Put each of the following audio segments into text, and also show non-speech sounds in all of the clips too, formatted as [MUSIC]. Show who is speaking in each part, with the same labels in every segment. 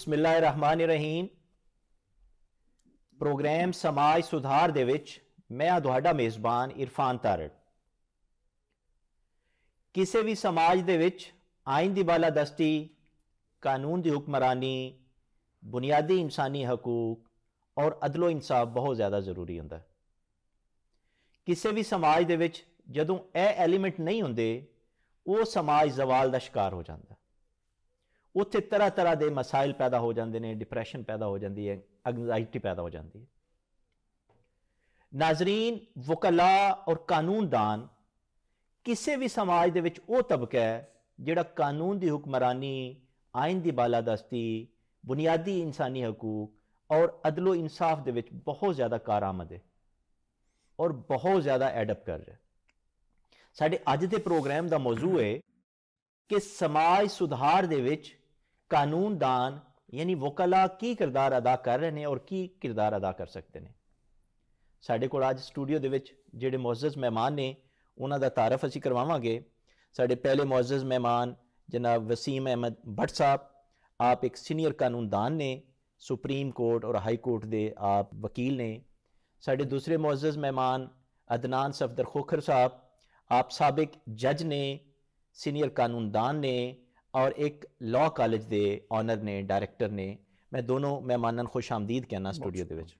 Speaker 1: ਬਿਸਮਿਲ੍ਲਾਹਿਰਰਹਿਮਾਨਿਰਰਹੀਮ programme ਸਮਾਜ ਸੁਧਾਰ ਦੇ ਵਿੱਚ ਮੈਂ ਆ ਤੁਹਾਡਾ ਮੇਜ਼ਬਾਨ ਇਰਫਾਨ ਤਾਰੜ ਕਿਸੇ ਵੀ ਸਮਾਜ ਦੇ ਵਿੱਚ ਆਇਨ ਦੀ ਬਾਲਾਦਸਤੀ ਕਾਨੂੰਨ ਦੀ ਹੁਕਮਰਾਨੀ ਬੁਨਿਆਦੀ ਇਨਸਾਨੀ ਹਕੂਕ ਔਰ ਅਦਲੋ ਇਨਸਾਫ ਬਹੁਤ ਜ਼ਿਆਦਾ ਜ਼ਰੂਰੀ ਹੁੰਦਾ ਹੈ ਕਿਸੇ ਵੀ ਸਮਾਜ ਦੇ ਵਿੱਚ ਜਦੋਂ ਇਹ ਐਲੀਮੈਂਟ ਨਹੀਂ ਹੁੰਦੇ ਉਹ ਸਮਾਜ ਜ਼ਵਾਲ ਦਾ ਸ਼ਿਕਾਰ ਹੋ ਜਾਂਦਾ ਉੱਥੇ ਤਰ੍ਹਾਂ ਤਰ੍ਹਾਂ ਦੇ ਮਸਾਇਲ ਪੈਦਾ ਹੋ ਜਾਂਦੇ ਨੇ ਡਿਪਰੈਸ਼ਨ ਪੈਦਾ ਹੋ ਜਾਂਦੀ ਹੈ ਐਂਗਜ਼ਾਇਟੀ ਪੈਦਾ ਹੋ ਜਾਂਦੀ ਹੈ ਨਾਜ਼ਰੀਨ ਵਕਲਾ ਔਰ ਕਾਨੂੰਨਦਾਨ ਕਿਸੇ ਵੀ ਸਮਾਜ ਦੇ ਵਿੱਚ ਉਹ ਤਬਕਾ ਹੈ ਜਿਹੜਾ ਕਾਨੂੰਨ ਦੀ ਹੁਕਮਰਾਨੀ ਆਇਨ ਦੀ ਬਾਲਾਦਸਤੀ ਬੁਨਿਆਦੀ ਇਨਸਾਨੀ ਹਕੂਕ ਔਰ ਅਦਲੋ ਇਨਸਾਫ ਦੇ ਵਿੱਚ ਬਹੁਤ ਜ਼ਿਆਦਾ ਕਾਰਾਮਦ ਹੈ ਔਰ ਬਹੁਤ ਜ਼ਿਆਦਾ ਐਡਪ ਕਰ ਰਿਹਾ ਸਾਡੇ ਅੱਜ ਦੇ ਪ੍ਰੋਗਰਾਮ ਦਾ ਮੌਜੂ ਹੈ ਕਿ ਸਮਾਜ ਸੁਧਾਰ ਦੇ ਵਿੱਚ ਕਾਨੂੰਨਦਾਨ ਯਾਨੀ ਵਕਲਾ ਕੀ ਕਿਰਦਾਰ ਅਦਾ ਕਰ ਰਹੇ ਨੇ ਔਰ ਕੀ ਕਿਰਦਾਰ ਅਦਾ ਕਰ ਸਕਦੇ ਨੇ ਸਾਡੇ ਕੋਲ ਅੱਜ ਸਟੂਡੀਓ ਦੇ ਵਿੱਚ ਜਿਹੜੇ ਮੁਅਜ਼ਜ਼ ਮਹਿਮਾਨ ਨੇ ਉਹਨਾਂ ਦਾ ਤਾਰਫ ਅਸੀਂ ਕਰਵਾਵਾਂਗੇ ਸਾਡੇ ਪਹਿਲੇ ਮੁਅਜ਼ਜ਼ ਮਹਿਮਾਨ ਜਨਾਬ ਵਸੀਮ ਅਹਿਮਦ ਭੱਟ ਸਾਹਿਬ ਆਪ ਇੱਕ ਸੀਨੀਅਰ ਕਾਨੂੰਨਦਾਨ ਨੇ ਸੁਪਰੀਮ ਕੋਰਟ ਔਰ ਹਾਈ ਕੋਰਟ ਦੇ ਆਪ ਵਕੀਲ ਨੇ ਸਾਡੇ ਦੂਸਰੇ ਮੁਅਜ਼ਜ਼ ਮਹਿਮਾਨ ਅਦਨਾਨ ਸਫਦਰ ਖੋਖਰ ਸਾਹਿਬ ਆਪ ਸਾਬਕ ਜੱਜ ਨੇ ਸੀਨੀਅਰ ਕਾਨੂੰਨਦਾਨ ਨੇ ਔਰ ਇੱਕ ਲਾ ਕਾਲਜ ਦੇ ਆਨਰ ਨੇ ਡਾਇਰੈਕਟਰ ਨੇ ਮੈਂ ਦੋਨੋਂ ਮਹਿਮਾਨਾਂ ਨੂੰ ਖੁਸ਼ ਆਮਦੀਦ ਕਹਿਣਾ ਸਟੂਡੀਓ ਦੇ ਵਿੱਚ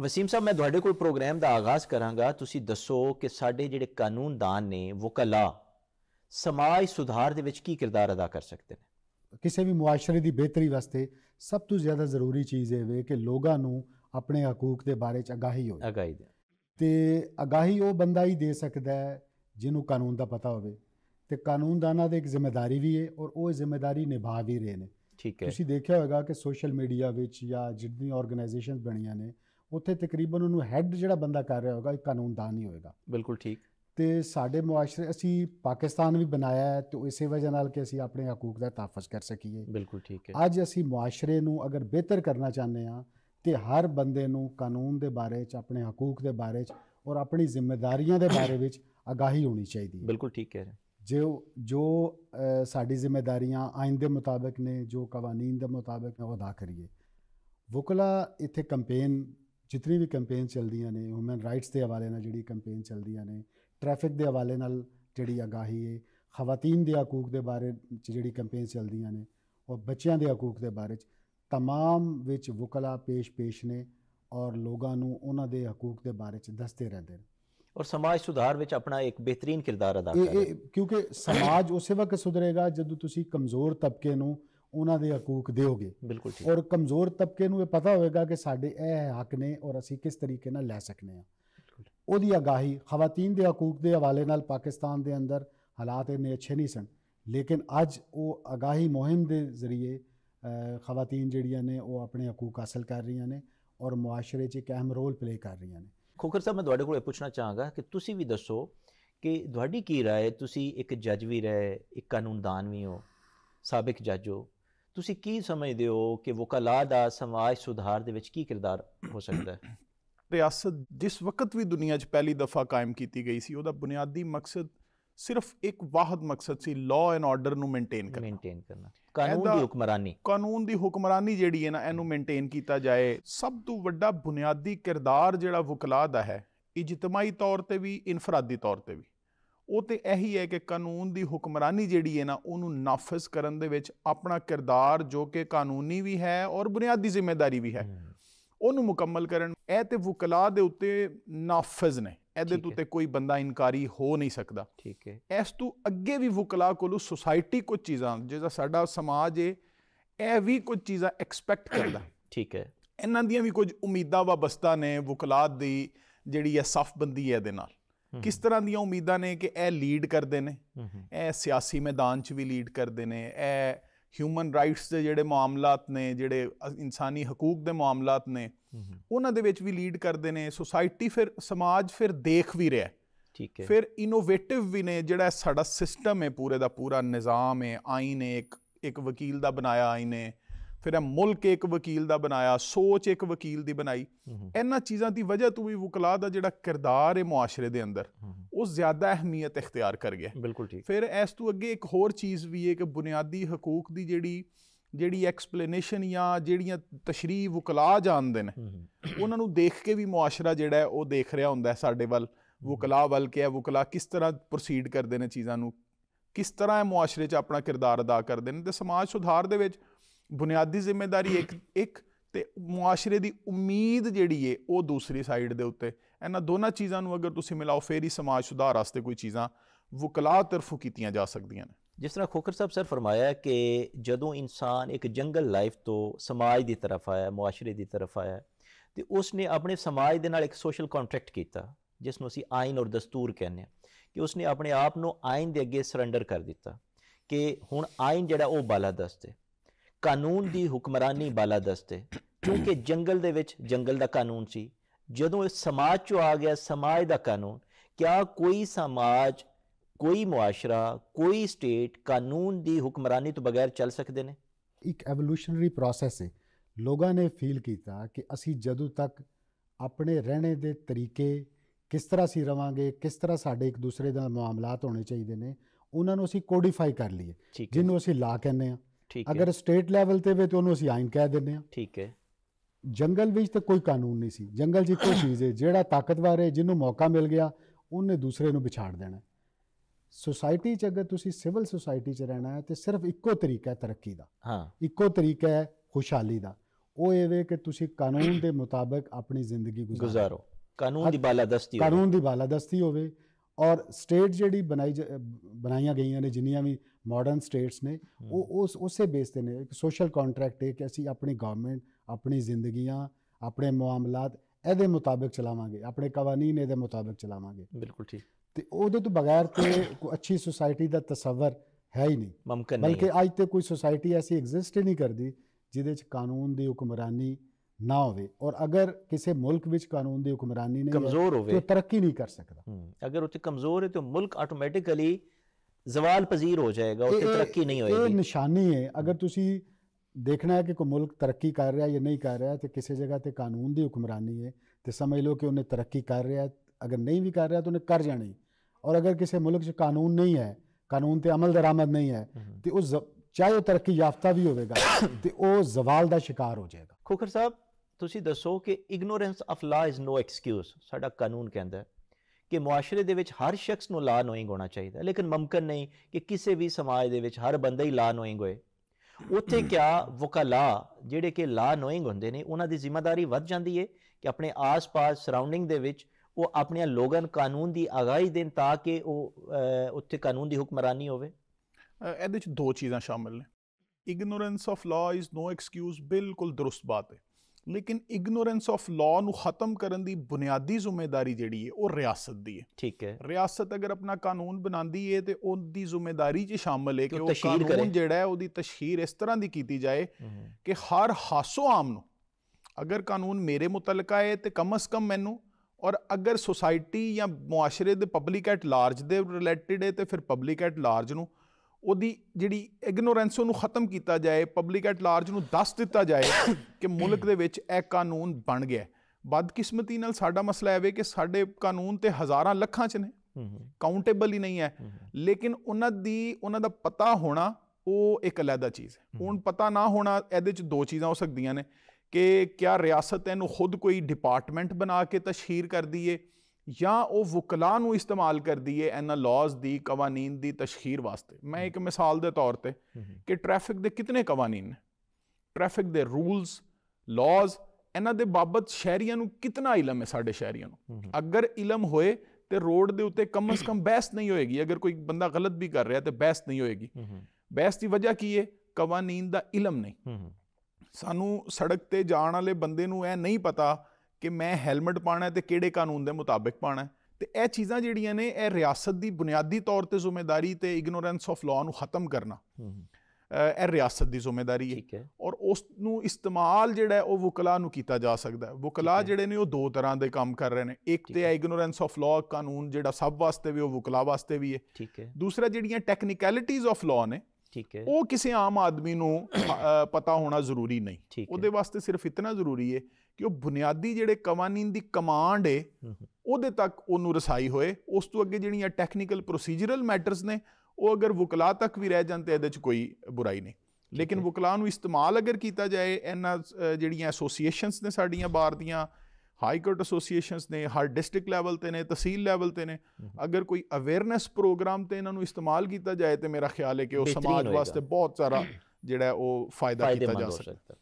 Speaker 1: ਵਸੀਮ ਸਾਹਿਬ ਮੈਂ ਤੁਹਾਡੇ ਕੋਲ ਪ੍ਰੋਗਰਾਮ ਦਾ ਆਗਾਜ਼ ਕਰਾਂਗਾ ਤੁਸੀਂ ਦੱਸੋ ਕਿ ਸਾਡੇ ਜਿਹੜੇ ਕਾਨੂੰਨਦਾਨ ਨੇ ਵਕਲਾ ਸਮਾਜ ਸੁਧਾਰ ਦੇ ਵਿੱਚ ਕੀ ਕਿਰਦਾਰ ਅਦਾ ਕਰ ਸਕਦੇ ਨੇ
Speaker 2: ਕਿਸੇ ਵੀ ਮੁਆਸ਼ਰੇ ਦੀ ਬਿਹਤਰੀ ਵਾਸਤੇ ਸਭ ਤੋਂ ਜ਼ਿਆਦਾ ਜ਼ਰੂਰੀ ਚੀਜ਼ ਇਹ ਵੇ ਕਿ ਲੋਕਾਂ ਨੂੰ ਆਪਣੇ ਹਕੂਕ ਦੇ ਬਾਰੇ ਚ ਅਗਾਹੀ ਹੋਵੇ ਅਗਾਹੀ ਤੇ ਅਗਾਹੀ ਉਹ ਬੰਦਾ ਹੀ ਦੇ ਸਕਦਾ ਹੈ ਜਿਹਨੂੰ ਕਾਨੂੰਨ ਦਾ ਪਤਾ ਹੋਵੇ ਤੇ ਕਾਨੂੰਨਦਾਨਾਂ ਦੇ ਇੱਕ ਜ਼ਿੰਮੇਵਾਰੀ ਵੀ ਹੈ ਔਰ ਉਹ ਜ਼ਿੰਮੇਵਾਰੀ ਨਿਭਾ ਵੀ ਰਹੇ ਨੇ ਠੀਕ ਹੈ ਤੁਸੀਂ ਦੇਖਿਆ ਹੋਵੇਗਾ ਕਿ ਸੋਸ਼ਲ ਮੀਡੀਆ ਵਿੱਚ ਜਾਂ ਜਿੰਨੀ ਆਰਗੇਨਾਈਜੇਸ਼ਨਸ ਬਣੀਆਂ ਨੇ ਉੱਥੇ ਤਕਰੀਬਨ ਉਹਨੂੰ ਹੈੱਡ ਜਿਹੜਾ ਬੰਦਾ ਕਰ ਰਿਹਾ ਹੋਗਾ ਇੱਕ ਕਾਨੂੰਨਦਾਨ ਹੀ ਹੋਵੇਗਾ ਬਿਲਕੁਲ ਠੀਕ ਤੇ ਸਾਡੇ ਮੁਆਸ਼ਰੇ ਅਸੀਂ ਪਾਕਿਸਤਾਨ ਵੀ ਬਣਾਇਆ ਹੈ ਤੇ ਇਸੇ ਵਜ੍ਹਾ ਨਾਲ ਕਿ ਅਸੀਂ ਆਪਣੇ ਹਕੂਕ ਦਾ ਤਾਫਜ਼ ਕਰ ਸਕੀਏ ਬਿਲਕੁਲ ਠੀਕ ਹੈ ਅੱਜ ਅਸੀਂ ਮੁਆਸ਼ਰੇ ਨੂੰ ਅਗਰ ਬਿਹਤਰ ਕਰਨਾ ਚਾਹੁੰਦੇ ਆ ਤੇ ਹਰ ਬੰਦੇ ਨੂੰ ਕਾਨੂੰਨ ਦੇ ਬਾਰੇ ਚ ਆਪਣੇ ਹਕੂਕ ਦੇ ਬਾਰੇ ਚ ਔਰ ਆਪਣੀ ਜ਼ਿੰਮੇਵਾਰੀਆਂ ਦੇ ਬਾਰੇ ਵਿੱਚ ਅਗਾਹੀ ਹੋਣੀ ਚਾਹੀਦੀ ਹੈ
Speaker 1: ਬਿਲਕੁਲ ਠੀਕ ਕਹਿ ਰਹੇ
Speaker 2: ਜੋ ਜੋ ਸਾਡੀ ਜ਼ਿੰਮੇਵਾਰੀਆਂ ਆਇਨ ਦੇ ਮੁਤਾਬਕ ਨੇ ਜੋ ਕਾਨੂੰਨ ਦੇ ਮੁਤਾਬਕ ਨੇ ਉਹ ਅਦਾ ਕਰੀਏ ਵਕਲਾ ਇੱਥੇ ਕੈਂਪੇਨ ਜਿਤਨੀ ਵੀ ਕੈਂਪੇਨ ਚੱਲਦੀਆਂ ਨੇ ਹਿਊਮਨ ਰਾਈਟਸ ਦੇ ਹਵਾਲੇ ਨਾਲ ਜਿਹੜੀ ਕੈਂਪੇਨ ਚੱਲਦੀਆਂ ਨੇ ਟ੍ਰੈਫਿਕ ਦੇ ਹਵਾਲੇ ਨਾਲ ਜਿਹੜੀ ਅਗਾਹੀ ਹੈ ਖਵਾਤੀਨ ਦੇ ਹਕੂਕ ਦੇ ਬਾਰੇ ਜਿਹੜੀ ਕੈਂਪੇਨ ਚੱਲਦੀਆਂ ਨੇ ਔਰ ਬੱਚਿਆਂ ਦੇ ਹਕੂਕ ਦੇ ਬਾਰੇ ਚ ਤਮਾਮ ਵਿੱਚ ਵਕਲਾ ਪੇਸ਼-ਪੇਸ਼ ਨੇ ਔਰ ਲੋਕਾਂ ਨੂੰ ਉਹਨਾਂ ਦੇ ਹਕੂਕ ਦੇ ਬਾਰੇ ਚ ਦੱਸਦੇ ਰਹਿੰਦੇ ਨੇ
Speaker 1: और समाज सुधार में अपना एक बेहतरीन किरदार अदा क्योंकि
Speaker 2: समाज उस वक्त सुधरेगा जो तुम कमजोर तबके उन्होंने हकूक दोगे बिल्कुल और कमजोर तबके पता होगा कि साढ़े ए हक ने और असं किस तरीके लै हैं वो आगाही खवातीन के हकूक के हवाले न पाकिस्तान के अंदर हालात इन्ने अच्छे नहीं सन लेकिन अज वो आगाही मुहिम के जरिए खवातीन जो अपने हकूक हासिल कर रही ने और मुआरे एक अहम रोल प्ले कर रही ने
Speaker 1: ਖੋਖਰ ਸਾਹਿਬ ਮੈਂ ਤੁਹਾਡੇ ਕੋਲ ਇਹ ਪੁੱਛਣਾ ਚਾਹਾਂਗਾ ਕਿ ਤੁਸੀਂ ਵੀ ਦੱਸੋ ਕਿ ਤੁਹਾਡੀ ਕੀ رائے ਤੁਸੀਂ ਇੱਕ ਜੱਜ ਵੀ ਰਹੇ ਇੱਕ ਕਾਨੂੰਨਦਾਨ ਵੀ ਹੋ ਸਾਬਕ ਜੱਜ ਹੋ ਤੁਸੀਂ
Speaker 3: ਕੀ ਸਮਝਦੇ ਹੋ ਕਿ ਵਕਲਾ ਦਾ ਸਮਾਜ ਸੁਧਾਰ ਦੇ ਵਿੱਚ ਕੀ ਕਿਰਦਾਰ ਹੋ ਸਕਦਾ ਹੈ [CLEARS THROAT] ਰਿਆਸਤ ਜਿਸ ਵਕਤ ਵੀ ਦੁਨੀਆ 'ਚ ਪਹਿਲੀ ਦਫਾ ਕਾਇਮ ਕੀਤੀ ਗਈ ਸੀ ਉਹਦਾ ਬੁਨਿਆਦੀ ਮਕਸਦ ਸਿਰਫ ਇੱਕ ਵਾਹਦ ਮਕਸਦ ਸੀ ਲਾਅ ਐਂਡ ਆਰਡਰ ਨੂੰ ਮੇਨਟੇਨ ਕਰਨਾ ਮੇਨਟੇਨ ਕਰਨਾ ਕਾਨੂੰਨ ਦੀ ਹੁਕਮਰਾਨੀ ਕਾਨੂੰਨ ਦੀ ਹੁਕਮਰਾਨੀ ਜਿਹੜੀ ਹੈ ਨਾ ਇਹਨੂੰ ਮੇਨਟੇਨ ਕੀਤਾ ਜਾਏ ਸਭ ਤੋਂ ਵੱਡਾ ਬੁਨਿਆਦੀ ਕਿਰਦਾਰ ਜਿਹੜਾ ਵਕਲਾ ਦਾ ਹੈ ਇਜਤਮਾਈ ਤੌਰ ਤੇ ਵੀ ਇਨਫਰਾਦੀ ਤੌਰ ਤੇ ਵੀ ਉਹ ਤੇ ਇਹੀ ਹੈ ਕਿ ਕਾਨੂੰਨ ਦੀ ਹੁਕਮਰਾਨੀ ਜਿਹੜੀ ਹੈ ਨਾ ਉਹਨੂੰ ਨਾਫਜ਼ ਕਰਨ ਦੇ ਵਿੱਚ ਆਪਣਾ ਕਿਰਦਾਰ ਜੋ ਕਿ ਕਾਨੂੰਨੀ ਵੀ ਹੈ ਔਰ ਬੁਨਿਆਦੀ ਜ਼ਿੰਮੇਵਾਰੀ ਵੀ ਹੈ ਉਹਨੂੰ ਮੁਕੰਮਲ ਕਰਨ ਇਹ ਤੇ ਵਕਲਾ ਦੇ ਉੱਤੇ ਨਾਫਜ਼ ਨੇ ਇਹਦੇ ਤੋਂ ਤੇ ਕੋਈ ਬੰਦਾ ਇਨਕਾਰੀ ਹੋ ਨਹੀਂ ਸਕਦਾ ਠੀਕ ਹੈ ਇਸ ਤੋਂ ਅੱਗੇ ਵੀ ਵਕਲਾ ਕੋਲੋਂ ਸੁਸਾਇਟੀ ਕੁਝ ਚੀਜ਼ਾਂ ਜਿਹਦਾ ਸਾਡਾ ਸਮਾਜ ਏ ਇਹ ਵੀ ਕੁਝ ਚੀਜ਼ਾਂ ਐਕਸਪੈਕਟ ਕਰਦਾ [COUGHS] ਠੀਕ ਹੈ ਇਹਨਾਂ ਦੀਆਂ ਵੀ ਕੁਝ ਉਮੀਦਾਂ ਵਾਬਸਤਾ ਨੇ ਵਕਲਾਤ ਦੀ ਜਿਹੜੀ ਹੈ ਸਫਬੰਦੀ ਹੈ ਇਹਦੇ ਨਾਲ ਕਿਸ ਤਰ੍ਹਾਂ ਦੀਆਂ ਉਮੀਦਾਂ ਨੇ ਕਿ ਇਹ ਲੀਡ ਕਰਦੇ ਨੇ ਇਹ ਸਿਆਸੀ ਮੈਦਾਨ 'ਚ ਵੀ ਲੀਡ ਕਰਦੇ ਨੇ ਇਹ ਹਿਊਮਨ ਰਾਈਟਸ ਦੇ ਜਿਹੜੇ ਮਾਮਲਾਤ ਨੇ ਜਿਹੜੇ ਇਨਸਾਨੀ ਹਕੂਕ ਦੇ ਮਾਮਲਾਤ ਨੇ ਉਹਨਾਂ ਦੇ ਵਿੱਚ ਵੀ ਲੀਡ ਕਰਦੇ ਨੇ ਸੋਸਾਇਟੀ ਫਿਰ ਸਮਾਜ ਫਿਰ ਦੇਖ ਵੀ ਰਿਹਾ ਠੀਕ ਹੈ ਫਿਰ ਇਨੋਵੇਟਿਵ ਵੀ ਨੇ ਜਿਹੜਾ ਸਾਡਾ ਸਿਸਟਮ ਹੈ ਪੂਰੇ ਦਾ ਪੂਰਾ ਨਿਜ਼ਾਮ ਹੈ ਆਈਨ ਹੈ ਇੱਕ ਇੱਕ ਵਕੀਲ ਦਾ ਬਣਾਇਆ ਆਈਨ ਹੈ ਫਿਰ ਇਹ ਮੁਲਕ ਇੱਕ ਵਕੀਲ ਦਾ ਬਣਾਇਆ ਸੋਚ ਇੱਕ ਵਕੀਲ ਦੀ ਬਣਾਈ ਇਹਨਾਂ ਚੀਜ਼ਾਂ ਦੀ ਵਜ੍ਹਾ ਤੋਂ ਵੀ ਵਕਲਾ ਦਾ ਜਿਹੜਾ ਕਿਰਦਾਰ ਹੈ ਮੁਆਸ਼ਰੇ ਦੇ ਅੰਦਰ ਉਹ ਜ਼ਿਆਦਾ ਅਹਿਮੀਅਤ ਇਖਤਿਆਰ ਕਰ ਗਿਆ ਬਿਲਕੁਲ ਠੀਕ ਫਿਰ ਇਸ ਤੋਂ ਅੱਗੇ ਇੱਕ ਹੋਰ ਚੀਜ਼ ਵੀ ਹੈ ਕਿ ਬੁਨਿਆਦੀ ਹਕੂਕ ਦੀ ਜਿਹੜੀ ਜਿਹੜੀ ਐਕਸਪਲੇਨੇਸ਼ਨ ਜਾਂ ਜਿਹੜੀਆਂ ਤਸ਼ਰੀਹ ਵਕਲਾ ਜਾਣਦੇ ਨੇ ਉਹਨਾਂ ਨੂੰ ਦੇਖ ਕੇ ਵੀ ਮੁਆਸ਼ਰਾ ਜਿਹੜਾ ਹੈ ਉਹ ਦੇਖ ਰਿਹਾ ਹੁੰਦਾ ਹੈ ਸਾਡੇ ਵੱਲ ਵਕਲਾ ਵੱਲ ਕਿ ਹੈ ਵਕਲਾ ਕਿਸ ਤਰ੍ਹਾਂ ਪ੍ਰੋਸੀਡ ਕਰਦੇ ਨੇ ਚੀਜ਼ਾਂ ਨੂੰ ਕਿਸ ਤਰ੍ਹਾਂ ਇਹ ਮੁਆਸ਼ਰੇ 'ਚ ਆਪਣਾ ਕਿਰਦਾਰ ਅਦਾ ਕਰਦੇ ਨੇ ਤੇ ਸਮਾਜ ਸੁਧਾਰ ਦੇ ਵਿੱਚ ਬੁਨਿਆਦੀ ਜ਼ਿੰਮੇਵਾਰੀ ਇੱਕ ਇੱਕ ਤੇ ਮੁਆਸ਼ਰੇ ਦੀ ਉਮੀਦ ਜਿਹੜੀ ਏ ਉਹ ਦੂਸਰੀ ਸਾਈਡ ਦੇ ਉੱਤੇ ਇਹਨਾਂ ਦੋਨਾਂ ਚੀਜ਼ਾਂ ਨੂੰ ਅਗਰ ਤੁਸੀਂ ਮਿਲਾਓ ਫੇਰ ਹੀ ਸਮਾਜ ਸੁਧਾਰ ਵਾਸਤੇ ਕੋਈ ਚੀਜ਼ਾਂ ਵਕਲਾ ਤਰਫੋਂ ਕੀਤੀਆਂ ਜਾ ਸਕਦੀਆਂ ਨੇ ਜਿਸ ਤਰ੍ਹਾਂ ਖੋਖਰ ਸਾਹਿਬ ਸਰ ਫਰਮਾਇਆ ਕਿ ਜਦੋਂ ਇਨਸਾਨ ਇੱਕ
Speaker 1: ਜੰਗਲ ਲਾਈਫ ਤੋਂ ਸਮਾਜ ਦੀ ਤਰਫ ਆਇਆ ਮੁਆਸ਼ਰੇ ਦੀ ਤਰਫ ਆਇਆ ਤੇ ਉਸ ਨੇ ਆਪਣੇ ਸਮਾਜ ਦੇ ਨਾਲ ਇੱਕ ਸੋਸ਼ਲ ਕੰਟਰੈਕਟ ਕੀਤਾ ਜਿਸ ਨੂੰ ਅਸੀਂ ਆਇਨ ਔਰ ਦਸਤੂਰ ਕਹਿੰਦੇ ਆ ਕਿ ਉਸ ਨੇ ਆਪਣੇ ਆਪ ਨੂੰ ਆਇਨ ਦੇ ਅੱਗੇ ਸਰੈਂਡਰ ਕਰ ਦਿੱਤਾ ਕਿ ਹੁਣ ਆਇਨ ਜਿਹੜਾ ਉਹ ਬਾਲਾ ਦਸਤ ਹੈ ਕਾਨੂੰਨ ਦੀ ਹੁਕਮਰਾਨੀ ਬਾਲਾ ਦਸਤੇ ਕਿਉਂਕਿ ਜੰਗਲ ਦੇ ਵਿੱਚ ਜੰਗਲ ਦਾ ਕਾਨੂੰਨ ਸੀ ਜਦੋਂ ਇਹ ਸਮਾਜ ਚੋਂ ਆ ਗਿਆ ਸਮਾਜ ਦਾ ਕਾਨੂੰਨ ਕਿਆ ਕੋਈ ਸਮਾਜ ਕੋਈ ਮੁਆਸ਼ਰਾ ਕੋਈ ਸਟੇਟ ਕਾਨੂੰਨ ਦੀ ਹੁਕਮਰਾਨੀ ਤੋਂ ਬਗੈਰ ਚੱਲ ਸਕਦੇ ਨੇ
Speaker 2: ਇੱਕ ਐਵੋਲੂਸ਼ਨਰੀ ਪ੍ਰੋਸੈਸ ਹੈ ਲੋਕਾਂ ਨੇ ਫੀਲ ਕੀਤਾ ਕਿ ਅਸੀਂ ਜਦੋਂ ਤੱਕ ਆਪਣੇ ਰਹਿਣੇ ਦੇ ਤਰੀਕੇ ਕਿਸ ਤਰ੍ਹਾਂ ਸੀ ਰਵਾਂਗੇ ਕਿਸ ਤਰ੍ਹਾਂ ਸਾਡੇ ਇੱਕ ਦੂਸਰੇ ਦਾ ਮਾਮਲਾਤ ਹੋਣੇ ਚਾਹੀਦੇ ਨੇ ਉਹਨਾਂ ਨੂੰ ਅਸੀਂ ਕੋਡੀਫਾਈ ਕਰ ਲਈਏ ਜਿਹਨੂੰ ਅਸੀਂ ਲਾ ਕਹਿੰਦੇ ਆ ਠੀਕ ਹੈ ਅਗਰ ਸਟੇਟ ਲੈਵਲ ਤੇ ਵੇ ਤੇ ਉਹਨੂੰ ਅਸੀਂ ਆਇਨ ਕਹਿ ਦਿੰਦੇ ਹਾਂ ਠੀਕ ਹੈ ਜੰਗਲ ਵਿੱਚ ਤਾਂ ਕੋਈ ਕਾਨੂੰਨ ਨਹੀਂ ਸੀ ਜੰਗਲ ਜੀ ਕੋਈ ਚੀਜ਼ ਹੈ ਜਿਹੜਾ ਤਾਕਤਵਰ ਹੈ ਜਿਹਨੂੰ ਮੌਕਾ ਮਿਲ ਗਿਆ ਉਹਨੇ ਦੂਸਰੇ ਨੂੰ ਵਿਛਾੜ ਦੇਣਾ ਸੋਸਾਇਟੀ 'ਚ ਅਗਰ ਤੁਸੀਂ ਸਿਵਲ ਸੋਸਾਇਟੀ 'ਚ ਰਹਿਣਾ ਹੈ ਤੇ ਸਿਰਫ ਇੱਕੋ ਤਰੀਕਾ ਹੈ ਤਰੱਕੀ ਦਾ ਹਾਂ ਇੱਕੋ ਤਰੀਕਾ ਹੈ ਖੁਸ਼ਹਾਲੀ ਦਾ ਉਹ ਇਹ ਵੇ ਕਿ ਤੁਸੀਂ ਕਾਨੂੰਨ ਦੇ ਮੁਤਾਬਕ ਆਪਣੀ ਜ਼ਿੰਦਗੀ ਗੁਜ਼ਾਰੋ
Speaker 1: ਕਾਨੂੰਨ ਦੀ ਬਾਲਾਦਸਤੀ ਹੋਵੇ ਕਾਨੂੰਨ ਦੀ
Speaker 2: ਬਾਲਾਦਸਤੀ ਹੋਵੇ ਔਰ ਸਟੇਟ ਜਿਹੜੀ ਬਣਾਈ ਬਣਾਈਆਂ ਗਈਆਂ ਨੇ ਜਿੰਨੀਆਂ ਵੀ ਮਾਡਰਨ ਸਟੇਟਸ ਨੇ ਉਹ ਉਸ ਉਸੇ ਬੇਸ ਤੇ ਨੇ ਇੱਕ ਸੋਸ਼ਲ ਕੰਟਰੈਕਟ ਹੈ ਕਿ ਅਸੀਂ ਆਪਣੀ ਗਵਰਨਮੈਂਟ ਆਪਣੀ ਜ਼ਿੰਦਗੀਆਂ ਆਪਣੇ ਮਾਮਲਾਤ ਇਹਦੇ ਮੁਤਾਬਕ ਚਲਾਵਾਂਗੇ ਆਪਣੇ ਕਾਨੂੰਨ ਇਹਦੇ ਮੁਤਾਬਕ ਚਲਾਵਾਂਗੇ ਬਿਲਕੁਲ ਠੀਕ ਤੇ ਉਹਦੇ ਤੋਂ ਬਗੈਰ ਤੇ ਕੋਈ ਅੱਛੀ ਸੋਸਾਇਟੀ ਦਾ ਤਸਵਰ ਹੈ ਹੀ ਨਹੀਂ ਬਲਕਿ ਅੱਜ ਤੇ ਕੋਈ ਸੋਸਾਇਟੀ ਐਸੀ ਐਗਜ਼ਿਸਟ ਹੀ ਨਹੀਂ ਕਰਦੀ ਜਿਹਦੇ ਚ ਕਾਨੂੰਨ ਦੀ ਹੁਕਮਰਾਨੀ ना हो और अगर किसी मुल्क कानून की हुक्मरानी नहीं कमजोर हो तो तरक्की नहीं कर सकता
Speaker 1: हम्म, अगर उसे कमजोर है तो मुल्क ऑटोमेटिकली जवाल पजीर हो जाएगा उसे तरक्की नहीं होगी
Speaker 2: निशानी है अगर तुसी देखना है कि कोई मुल्क तरक्की कर रहा है या नहीं कर रहा तो किसी जगह पे कानून की हुक्मरानी है तो समझ लो कि उन्हें तरक्की कर रहा है अगर नहीं भी कर रहा तो उन्हें कर जानी और अगर किसी मुल्क कानून नहीं है कानून तो अमल दरामद नहीं है तो उस चाहे वह तरक्की याफ्ता भी होगा तो वह जवाल का शिकार हो जाएगा
Speaker 1: खोखर साहब ਤੁਸੀਂ ਦੱਸੋ ਕਿ ignorance of law is no excuse ਸਾਡਾ ਕਾਨੂੰਨ ਕਹਿੰਦਾ ਹੈ ਕਿ ਮੁਆਸ਼ਰੇ ਦੇ ਵਿੱਚ ਹਰ ਸ਼ਖਸ ਨੂੰ ਲਾ ਨੋਇੰਗ ਹੋਣਾ ਚਾਹੀਦਾ ਲੇਕਿਨ ਮਮਕਨ ਨਹੀਂ ਕਿ ਕਿਸੇ ਵੀ ਸਮਾਜ ਦੇ ਵਿੱਚ ਹਰ ਬੰਦਾ ਹੀ ਲਾ ਨੋਇੰਗ ਹੋਏ ਉੱਥੇ ਕਿਆ ਵਕਲਾ ਜਿਹੜੇ ਕਿ ਲਾ ਨੋਇੰਗ ਹੁੰਦੇ ਨੇ ਉਹਨਾਂ ਦੀ ਜ਼ਿੰਮੇਵਾਰੀ ਵੱਧ ਜਾਂਦੀ ਹੈ ਕਿ ਆਪਣੇ ਆਸ-ਪਾਸ ਸਰਾਊਂਡਿੰਗ ਦੇ ਵਿੱਚ ਉਹ ਆਪਣੀਆਂ ਲੋਗਨ ਕਾਨੂੰਨ ਦੀ ਅਗਾਈ ਦੇਣ ਤਾਂ ਕਿ ਉਹ ਉੱਥੇ
Speaker 3: ਕਾਨੂੰਨ ਦੀ ਹੁਕਮਰਾਨੀ ਹੋਵੇ ਇਹਦੇ ਵਿੱਚ ਦੋ ਚੀਜ਼ਾਂ ਸ਼ਾਮਿਲ ਨੇ ignorance of law is no excuse ਬਿਲਕੁਲ ਦਰੁਸਤ ਬਾਤ ਹੈ ਲੇਕਿਨ ਇਗਨੋਰੈਂਸ ਆਫ ਲਾਅ ਨੂੰ ਖਤਮ ਕਰਨ ਦੀ ਬੁਨਿਆਦੀ ਜ਼ਿੰਮੇਵਾਰੀ ਜਿਹੜੀ ਹੈ ਉਹ ਰਿਆਸਤ ਦੀ ਹੈ ਠੀਕ ਹੈ ਰਿਆਸਤ ਅਗਰ ਆਪਣਾ ਕਾਨੂੰਨ ਬਣਾਉਂਦੀ ਹੈ ਤੇ ਉਹਦੀ ਜ਼ਿੰਮੇਵਾਰੀ 'ਚ ਸ਼ਾਮਲ ਹੈ ਕਿ ਉਹ ਕਾਨੂੰਨ ਜਿਹੜਾ ਹੈ ਉਹਦੀ ਤਸ਼ਹੀਰ ਇਸ ਤਰ੍ਹਾਂ ਦੀ ਕੀਤੀ ਜਾਏ ਕਿ ਹਰ ਹਾਸੋ ਆਮ ਨੂੰ ਅਗਰ ਕਾਨੂੰਨ ਮੇਰੇ ਮੁਤਲਕਾ ਹੈ ਤੇ ਕਮ ਅਸ ਕਮ ਮੈਨੂੰ ਔਰ ਅਗਰ ਸੋਸਾਇਟੀ ਜਾਂ ਮੁਆਸ਼ਰੇ ਦੇ ਪਬਲਿਕ ਐਟ ਲਾਰਜ ਦੇ ਰਿਲੇਟਡ ਹੈ ਤੇ ਫਿਰ ਪਬਲਿਕ ਐਟ ਲਾਰਜ ਨੂੰ ਉਹਦੀ ਜਿਹੜੀ ਇਗਨੋਰੈਂਸ ਨੂੰ ਖਤਮ ਕੀਤਾ ਜਾਏ ਪਬਲਿਕ ਐਟ ਲਾਰਜ ਨੂੰ ਦੱਸ ਦਿੱਤਾ ਜਾਏ ਕਿ ਮੁਲਕ ਦੇ ਵਿੱਚ ਇਹ ਕਾਨੂੰਨ ਬਣ ਗਿਆ ਬਦਕਿਸਮਤੀ ਨਾਲ ਸਾਡਾ ਮਸਲਾ ਹੈ ਵੇ ਕਿ ਸਾਡੇ ਕਾਨੂੰਨ ਤੇ ਹਜ਼ਾਰਾਂ ਲੱਖਾਂ ਚ ਨੇ ਕਾਊਂਟੇਬਲ ਹੀ ਨਹੀਂ ਹੈ ਲੇਕਿਨ ਉਹਨਾਂ ਦੀ ਉਹਨਾਂ ਦਾ ਪਤਾ ਹੋਣਾ ਉਹ ਇੱਕ ਅਲੱਗਾ ਚੀਜ਼ ਹੈ ਹੁਣ ਪਤਾ ਨਾ ਹੋਣਾ ਇਹਦੇ ਚ ਦੋ ਚੀਜ਼ਾਂ ਹੋ ਸਕਦੀਆਂ ਨੇ ਕਿ ਕਿਆ ਰਿਆਸਤ ਇਹਨੂੰ ਖੁਦ ਕੋਈ ਡਿਪਾਰਟਮੈਂਟ ਬਣਾ ਕੇ ਤਸ਼ਹੀਰ ਕਰਦੀ ਏ ਜਾਂ ਉਹ ਵਕਲਾ ਨੂੰ ਇਸਤੇਮਾਲ ਕਰਦੀ ਏ ਇਹਨਾਂ ਲਾਜ਼ ਦੀ ਕਾਨੂੰਨ ਦੀ ਤਸ਼ਖੀਰ ਵਾਸਤੇ ਮੈਂ ਇੱਕ ਮਿਸਾਲ ਦੇ ਤੌਰ ਤੇ ਕਿ ਟ੍ਰੈਫਿਕ ਦੇ ਕਿੰਨੇ ਕਾਨੂੰਨ ਨੇ ਟ੍ਰੈਫਿਕ ਦੇ ਰੂਲਸ ਲਾਜ਼ ਇਹਨਾਂ ਦੇ ਬਾਬਤ ਸ਼ਹਿਰੀਆਂ ਨੂੰ ਕਿੰਨਾ ਇਲਮ ਹੈ ਸਾਡੇ ਸ਼ਹਿਰੀਆਂ ਨੂੰ ਅਗਰ ਇਲਮ ਹੋਏ ਤੇ ਰੋਡ ਦੇ ਉੱਤੇ ਕਮ ਸ ਕਮ ਬਹਿਸ ਨਹੀਂ ਹੋਏਗੀ ਅਗਰ ਕੋਈ ਬੰਦਾ ਗਲਤ ਵੀ ਕਰ ਰਿਹਾ ਤੇ ਬਹਿਸ ਨਹੀਂ ਹੋਏਗੀ ਬਹਿਸ ਦੀ ਵਜ੍ਹਾ ਕੀ ਏ ਕਾਨੂੰਨ ਦਾ ਇਲਮ ਨਹੀਂ ਸਾਨੂੰ ਸੜਕ ਤੇ ਜਾਣ ਵਾਲੇ ਬੰਦੇ ਨੂੰ ਇਹ ਨਹੀਂ ਪਤਾ ਕਿ ਮੈਂ ਹੈਲਮਟ ਪਾਣਾ ਤੇ ਕਿਹੜੇ ਕਾਨੂੰਨ ਦੇ ਮੁਤਾਬਕ ਪਾਣਾ ਤੇ ਇਹ ਚੀਜ਼ਾਂ ਜਿਹੜੀਆਂ ਨੇ ਇਹ ਰਿਆਸਤ ਦੀ ਬੁਨਿਆਦੀ ਤੌਰ ਤੇ ਜ਼ਿੰਮੇਵਾਰੀ ਤੇ ਇਗਨੋਰੈਂਸ ਆਫ ਲਾਅ ਨੂੰ ਖਤਮ ਕਰਨਾ ਇਹ ਰਿਆਸਤ ਦੀ ਜ਼ਿੰਮੇਵਾਰੀ ਹੈ ਔਰ ਉਸ ਨੂੰ ਇਸਤੇਮਾਲ ਜਿਹੜਾ ਉਹ ਵਕਲਾ ਨੂੰ ਕੀਤਾ ਜਾ ਸਕਦਾ ਹੈ ਵਕਲਾ ਜਿਹੜੇ ਨੇ ਉਹ ਦੋ ਤਰ੍ਹਾਂ ਦੇ ਕੰਮ ਕਰ ਰਹੇ ਨੇ ਇੱਕ ਤੇ ਇਗਨੋਰੈਂਸ ਆਫ ਲਾਅ ਕਾਨੂੰਨ ਜਿਹੜਾ ਸਭ ਵਾਸਤੇ ਵੀ ਉਹ ਵਕਲਾ ਵਾਸਤੇ ਵੀ ਹੈ ਠੀਕ ਹੈ ਦੂਸਰਾ ਜਿਹੜੀਆਂ ਟੈਕਨੀਕੈਲਿਟੀਜ਼ ਆਫ ਲਾਅ ਨੇ ਠੀਕ ਹੈ ਉਹ ਕਿਸੇ ਆਮ ਆਦਮੀ ਨੂੰ ਪਤਾ ਹੋਣਾ ਜ਼ਰੂਰੀ ਨਹੀਂ ਉਹਦੇ ਵਾਸਤੇ ਸਿਰਫ ਇਤਨਾ ਜ਼ਰੂਰੀ ਹੈ ਕਿ ਉਹ ਬੁਨਿਆਦੀ ਜਿਹੜੇ ਕਾਨੂੰਨ ਦੀ ਕਮਾਂਡ ਏ ਉਹਦੇ ਤੱਕ ਉਹਨੂੰ ਰਸਾਈ ਹੋਏ ਉਸ ਤੋਂ ਅੱਗੇ ਜਿਹੜੀਆਂ ਟੈਕਨੀਕਲ ਪ੍ਰੋਸੀਜਰਲ ਮੈਟਰਸ ਨੇ ਉਹ ਅਗਰ ਵਕਲਾ ਤੱਕ ਵੀ ਰਹਿ ਜਾਂਦੇ ਇਹਦੇ 'ਚ ਕੋਈ ਬੁਰਾਈ ਨਹੀਂ ਲੇਕਿਨ ਵਕਲਾ ਨੂੰ ਇਸਤੇਮਾਲ ਅਗਰ ਕੀਤਾ ਜਾਏ ਇਹਨਾਂ ਜਿਹੜੀਆਂ ਐਸੋਸੀਏਸ਼ਨਸ ਨੇ ਸਾਡੀਆਂ ਬਾਰ ਦੀਆਂ ਹਾਈ ਕੋਰਟ ਐਸੋਸੀਏਸ਼ਨਸ ਨੇ ਹਰ ਡਿਸਟ੍ਰਿਕਟ ਲੈਵਲ ਤੇ ਨੇ ਤਹਿਸੀਲ ਲੈਵਲ ਤੇ ਨੇ ਅਗਰ ਕੋਈ ਅਵੇਅਰਨੈਸ ਪ੍ਰੋਗਰਾਮ ਤੇ ਇਹਨਾਂ ਨੂੰ ਇਸਤੇਮਾਲ ਕੀਤਾ ਜਾਏ ਤੇ ਮੇਰਾ ਖਿਆਲ ਹੈ ਕਿ ਉਹ ਸਮਾਜ ਵਾਸਤੇ ਬਹੁਤ ਸਾਰਾ ਜਿਹੜਾ ਉਹ ਫਾਇਦਾ ਕੀਤਾ ਜਾ ਸਕਦਾ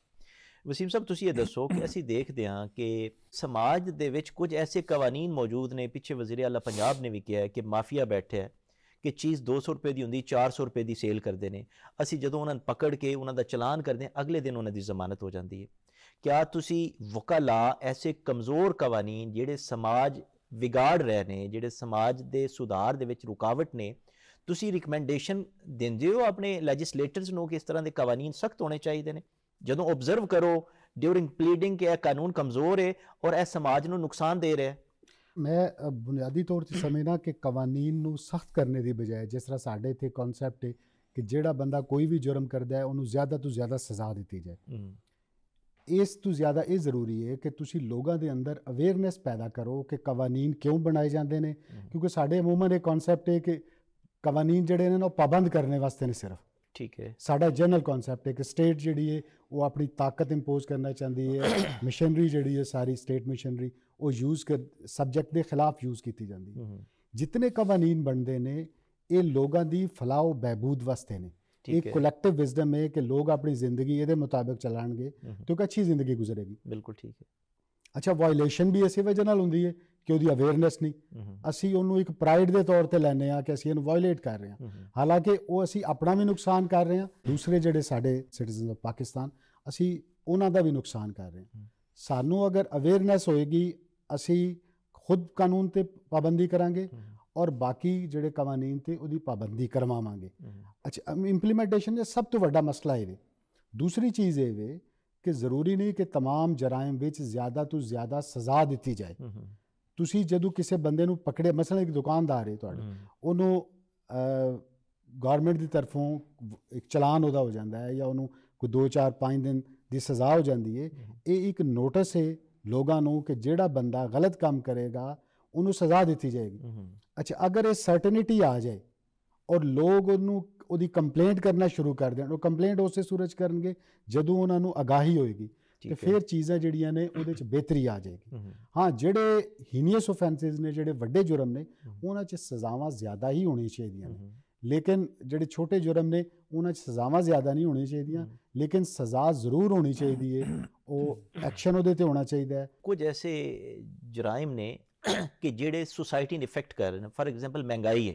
Speaker 1: ਵਸੀਮ ਸਾਹਿਬ ਤੁਸੀਂ ਇਹ ਦੱਸੋ ਕਿ ਅਸੀਂ ਦੇਖਦੇ ਹਾਂ ਕਿ ਸਮਾਜ ਦੇ ਵਿੱਚ ਕੁਝ ਐਸੇ ਕਾਨੂੰਨ ਮੌਜੂਦ ਨੇ ਪਿੱਛੇ ਵਜ਼ੀਰ ਆਲਾ ਪੰਜਾਬ ਨੇ ਵੀ ਕਿਹਾ ਹੈ ਕਿ ਮਾਫੀਆ ਬੈਠੇ ਹੈ ਕਿ ਚੀਜ਼ 200 ਰੁਪਏ ਦੀ ਹੁੰਦੀ 400 ਰੁਪਏ ਦੀ ਸੇਲ ਕਰਦੇ ਨੇ ਅਸੀਂ ਜਦੋਂ ਉਹਨਾਂ ਨੂੰ ਪਕੜ ਕੇ ਉਹਨਾਂ ਦਾ ਚਲਾਨ ਕਰਦੇ ਹਾਂ ਅਗਲੇ ਦਿਨ ਉਹਨਾਂ ਦੀ ਜ਼ਮਾਨਤ ਹੋ ਜਾਂਦੀ ਹੈ ਕਿਆ ਤੁਸੀਂ ਵਕਲਾ ਐਸੇ ਕਮਜ਼ੋਰ ਕਾਨੂੰਨ ਜਿਹੜੇ ਸਮਾਜ ਵਿਗਾੜ ਰਹੇ ਨੇ ਜਿਹੜੇ ਸਮਾਜ ਦੇ ਸੁਧਾਰ ਦੇ ਵਿੱਚ ਰੁਕਾਵਟ ਨੇ ਤੁਸੀਂ ਰეკਮੈਂਡੇਸ਼ਨ ਦਿੰਦੇ ਹੋ ਆਪਣੇ ਲੈਜਿਸਲੇਟਰਸ ਨੂੰ ਕਿ ਇਸ ਤਰ੍ਹਾਂ ਦੇ ਕਾਨੂੰਨ ਸਖਤ ਹੋਣੇ ਚਾਹੀਦੇ ਨੇ ਜਦੋਂ ਆਬਜ਼ਰਵ ਕਰੋ ਡਿਊਰਿੰਗ ਪਲੀਡਿੰਗ ਕਿ ਇਹ ਕਾਨੂੰਨ ਕਮਜ਼ੋਰ ਹੈ ਔਰ ਇਹ ਸਮਾਜ ਨੂੰ ਨੁਕਸਾਨ ਦੇ ਰਿਹਾ ਹੈ
Speaker 2: ਮੈਂ ਬੁਨਿਆਦੀ ਤੌਰ ਤੇ ਸਮਝਣਾ ਕਿ ਕਾਨੂੰਨ ਨੂੰ ਸਖਤ ਕਰਨ ਦੀ ਬਜਾਏ ਜਿਸ ਤਰ੍ਹਾਂ ਸਾਡੇ ਇੱਥੇ ਕਨਸੈਪਟ ਹੈ ਕਿ ਜਿਹੜਾ ਬੰਦਾ ਕੋਈ ਵੀ ਜੁਰਮ ਕਰਦਾ ਹੈ ਉਹਨੂੰ ਜ਼ਿਆਦਾ ਤੋਂ ਜ਼ਿਆਦਾ ਸਜ਼ਾ ਦਿੱਤੀ ਜਾਏ ਇਸ ਤੋਂ ਜ਼ਿਆਦਾ ਇਹ ਜ਼ਰੂਰੀ ਹੈ ਕਿ ਤੁਸੀਂ ਲੋਕਾਂ ਦੇ ਅੰਦਰ ਅਵੇਅਰਨੈਸ ਪੈਦਾ ਕਰੋ ਕਿ ਕਾਨੂੰਨ ਕਿਉਂ ਬਣਾਏ ਜਾਂਦੇ ਨੇ ਕਿਉਂਕਿ ਸਾਡੇ ਅਮੂਮਨ ਇਹ ਕਨਸੈਪਟ ਹੈ ਕਿ ਕਾਨੂੰਨ ਜਿਹੜੇ ਨੇ ਉਹ ਪਾਬੰਦ ਕਰਨੇ ਵਾਸਤੇ ਨੇ ਸਿਰਫ ਠੀਕ ਹੈ ਸਾਡਾ ਜਨਰਲ ਕਨਸੈਪਟ ਹੈ ਕਿ ਸਟੇਟ ਜਿਹੜੀ ਹੈ ਉਹ ਆਪਣੀ ਤਾਕਤ ਇੰਪੋਜ਼ ਕਰਨਾ ਚਾਹੁੰਦੀ ਹੈ ਮਿਸ਼ਨਰੀ ਜਿਹੜੀ ਹੈ ਸਾਰੀ ਸਟੇਟ ਮਿਸ਼ਨਰੀ ਉਹ ਯੂਜ਼ ਕਰ ਸਬਜੈਕਟ ਦੇ ਖਿਲਾਫ ਯੂਜ਼ ਕੀਤੀ ਜਾਂਦੀ ਹੈ ਜਿੰਨੇ ਕਾਨੂੰਨ ਬਣਦੇ ਨੇ ਇਹ ਲੋਕਾਂ ਦੀ ਫਲਾਉ ਬਹਿਬੂਦ ਵਾਸਤੇ ਨੇ ਇੱਕ ਕਲੈਕਟਿਵ ਵਿਜ਼ਡਮ ਹੈ ਕਿ ਲੋਕ ਆਪਣੀ ਜ਼ਿੰਦਗੀ ਇਹਦੇ ਮੁਤਾਬਕ ਚਲਾਣਗੇ ਤਾਂ ਕਿ ਅੱਛੀ ਜ਼ਿੰਦਗੀ ਗੁਜ਼ਰੇਗੀ ਬਿਲਕੁਲ ਠੀਕ ਹੈ ਅੱਛਾ ਵਾਇਲੇਸ਼ਨ ਵੀ ਇਸੇ ਵਜ੍ਹਾ ਨਾਲ ਹੁੰਦੀ ਹੈ ਕਿ ਉਹਦੀ ਅਵੇਅਰਨੈਸ ਨਹੀਂ ਅਸੀਂ ਉਹਨੂੰ ਇੱਕ ਪ੍ਰਾਈਡ ਦੇ ਤੌਰ ਤੇ ਲੈਨੇ ਆ ਕਿ ਅਸੀਂ ਇਹਨੂੰ ਵਾਇਲੇਟ ਕਰ ਰਹੇ ਹਾਂ ਹਾਲਾਂਕਿ ਉਹ ਅਸੀਂ ਆਪਣਾ ਵੀ ਨੁਕਸਾਨ ਕਰ ਰਹੇ ਹਾਂ ਦੂਸਰੇ ਜਿਹੜੇ ਸਾਡੇ ਸਿਟੀਜ਼ਨਸ ਆਫ ਪਾਕਿਸਤਾਨ ਅਸੀਂ ਉਹਨਾਂ ਦਾ ਵੀ ਨੁਕਸਾਨ ਕਰ ਰਹੇ ਹਾਂ ਸਾਨੂੰ ਅਗਰ ਅਵੇਅਰਨੈਸ ਹੋਏਗੀ ਅਸੀਂ ਖੁਦ ਕਾਨੂੰਨ ਤੇ ਪਾਬੰਦੀ ਕਰਾਂਗੇ ਔਰ ਬਾਕੀ ਜਿਹੜੇ ਕਾਨੂੰਨ ਤੇ ਉਹਦੀ ਪਾਬੰਦੀ ਕਰਵਾਵਾਂਗੇ ਅੱਛਾ ਇੰਪਲੀਮੈਂਟੇਸ਼ਨ ਦਾ ਸਭ ਤੋਂ ਵੱਡਾ ਮਸਲਾ ਇਹ ਵੇ ਦੂਸਰੀ ਚੀਜ਼ ਇਹ ਵੇ ਕਿ ਜ਼ਰੂਰੀ ਨਹੀਂ ਕਿ तमाम ਜਰਾਇਮ ਵਿੱਚ ਜ਼ਿਆਦਾ ਤੋਂ ਜ਼ਿਆਦਾ ਸਜ਼ਾ ਦਿੱਤੀ ਜਾਏ ਤੁਸੀਂ ਜਦੋਂ ਕਿਸੇ ਬੰਦੇ ਨੂੰ ਪਕੜੇ ਮਸਲਨ ਇੱਕ ਦੁਕਾਨਦਾਰ ਹੈ ਤੁਹਾਡੇ ਉਹਨੂੰ ਗਵਰਨਮੈਂਟ ਦੀ ਤਰਫੋਂ ਇੱਕ ਚਲਾਨ ਉਹਦਾ ਹੋ ਜਾਂਦਾ ਹੈ ਜਾਂ ਉਹਨੂੰ ਕੋਈ 2 4 5 ਦਿਨ ਦੀ ਸਜ਼ਾ ਹੋ ਜਾਂਦੀ ਹੈ ਇਹ ਇੱਕ ਨੋਟਿਸ ਹੈ ਲੋਕਾਂ ਨੂੰ ਕਿ ਜਿਹੜਾ ਬੰਦਾ ਗਲਤ ਕੰਮ ਕਰੇਗਾ ਉਹਨੂੰ ਸਜ਼ਾ ਦਿੱਤੀ ਜਾਏਗੀ ਅੱਛਾ ਅਗਰ ਇਹ ਸਰਟਨਿਟੀ ਆ ਜਾਏ ਔਰ ਲੋਕ ਉਹਨੂੰ ਉਹਦੀ ਕੰਪਲੇਂਟ ਕਰਨਾ ਸ਼ੁਰੂ ਕਰ ਦੇਣ ਉਹ ਕੰਪਲੇਂਟ ਉਸੇ ਸੂਰਜ ਕਰਨਗੇ ਜਦੋਂ ਉਹਨਾਂ ਨੂੰ ਅਗਾਹੀ ਹੋਏਗੀ ਤੇ ਫਿਰ ਚੀਜ਼ਾਂ ਜਿਹੜੀਆਂ ਨੇ ਉਹਦੇ ਚ ਬਿਹਤਰੀ ਆ ਜਾਏਗੀ ਹਾਂ ਜਿਹੜੇ ਹੀਨੀਅਸ ਆਫੈਂਸਸ ਨੇ ਜਿਹੜੇ ਵੱਡੇ ਜੁਰਮ ਨੇ ਉਹਨਾਂ 'ਚ ਸਜ਼ਾਵਾਂ ਜ਼ਿਆਦਾ ਹੀ ਹੋਣੀਆਂ ਚਾਹੀਦੀਆਂ ਨੇ ਲੇਕਿਨ ਜਿਹੜੇ ਛੋਟੇ ਜੁਰਮ ਨੇ ਉਹਨਾਂ 'ਚ ਸਜ਼ਾਵਾਂ ਜ਼ਿਆਦਾ ਨਹੀਂ ਹੋਣੀਆਂ ਚਾਹੀਦੀਆਂ ਲੇਕਿਨ ਸਜ਼ਾ ਜ਼ਰੂਰ ਹੋਣੀ ਚਾਹੀਦੀ ਹੈ ਉਹ ਐਕਸ਼ਨ [COUGHS] ਉਹਦੇ ਤੇ ਹੋਣਾ ਚਾਹੀਦਾ ਹੈ
Speaker 1: ਕੁਝ ਐਸੇ ਜਰਾਇਮ ਨੇ [COUGHS] ਕਿ ਜਿਹੜੇ ਸੁਸਾਇਟੀ ਨੂੰ ਇਫੈਕਟ ਕਰ ਰਹੇ ਨੇ ਫਾਰ ਐਗਜ਼ਾਮਪਲ ਮਹਿੰਗਾਈ ਹੈ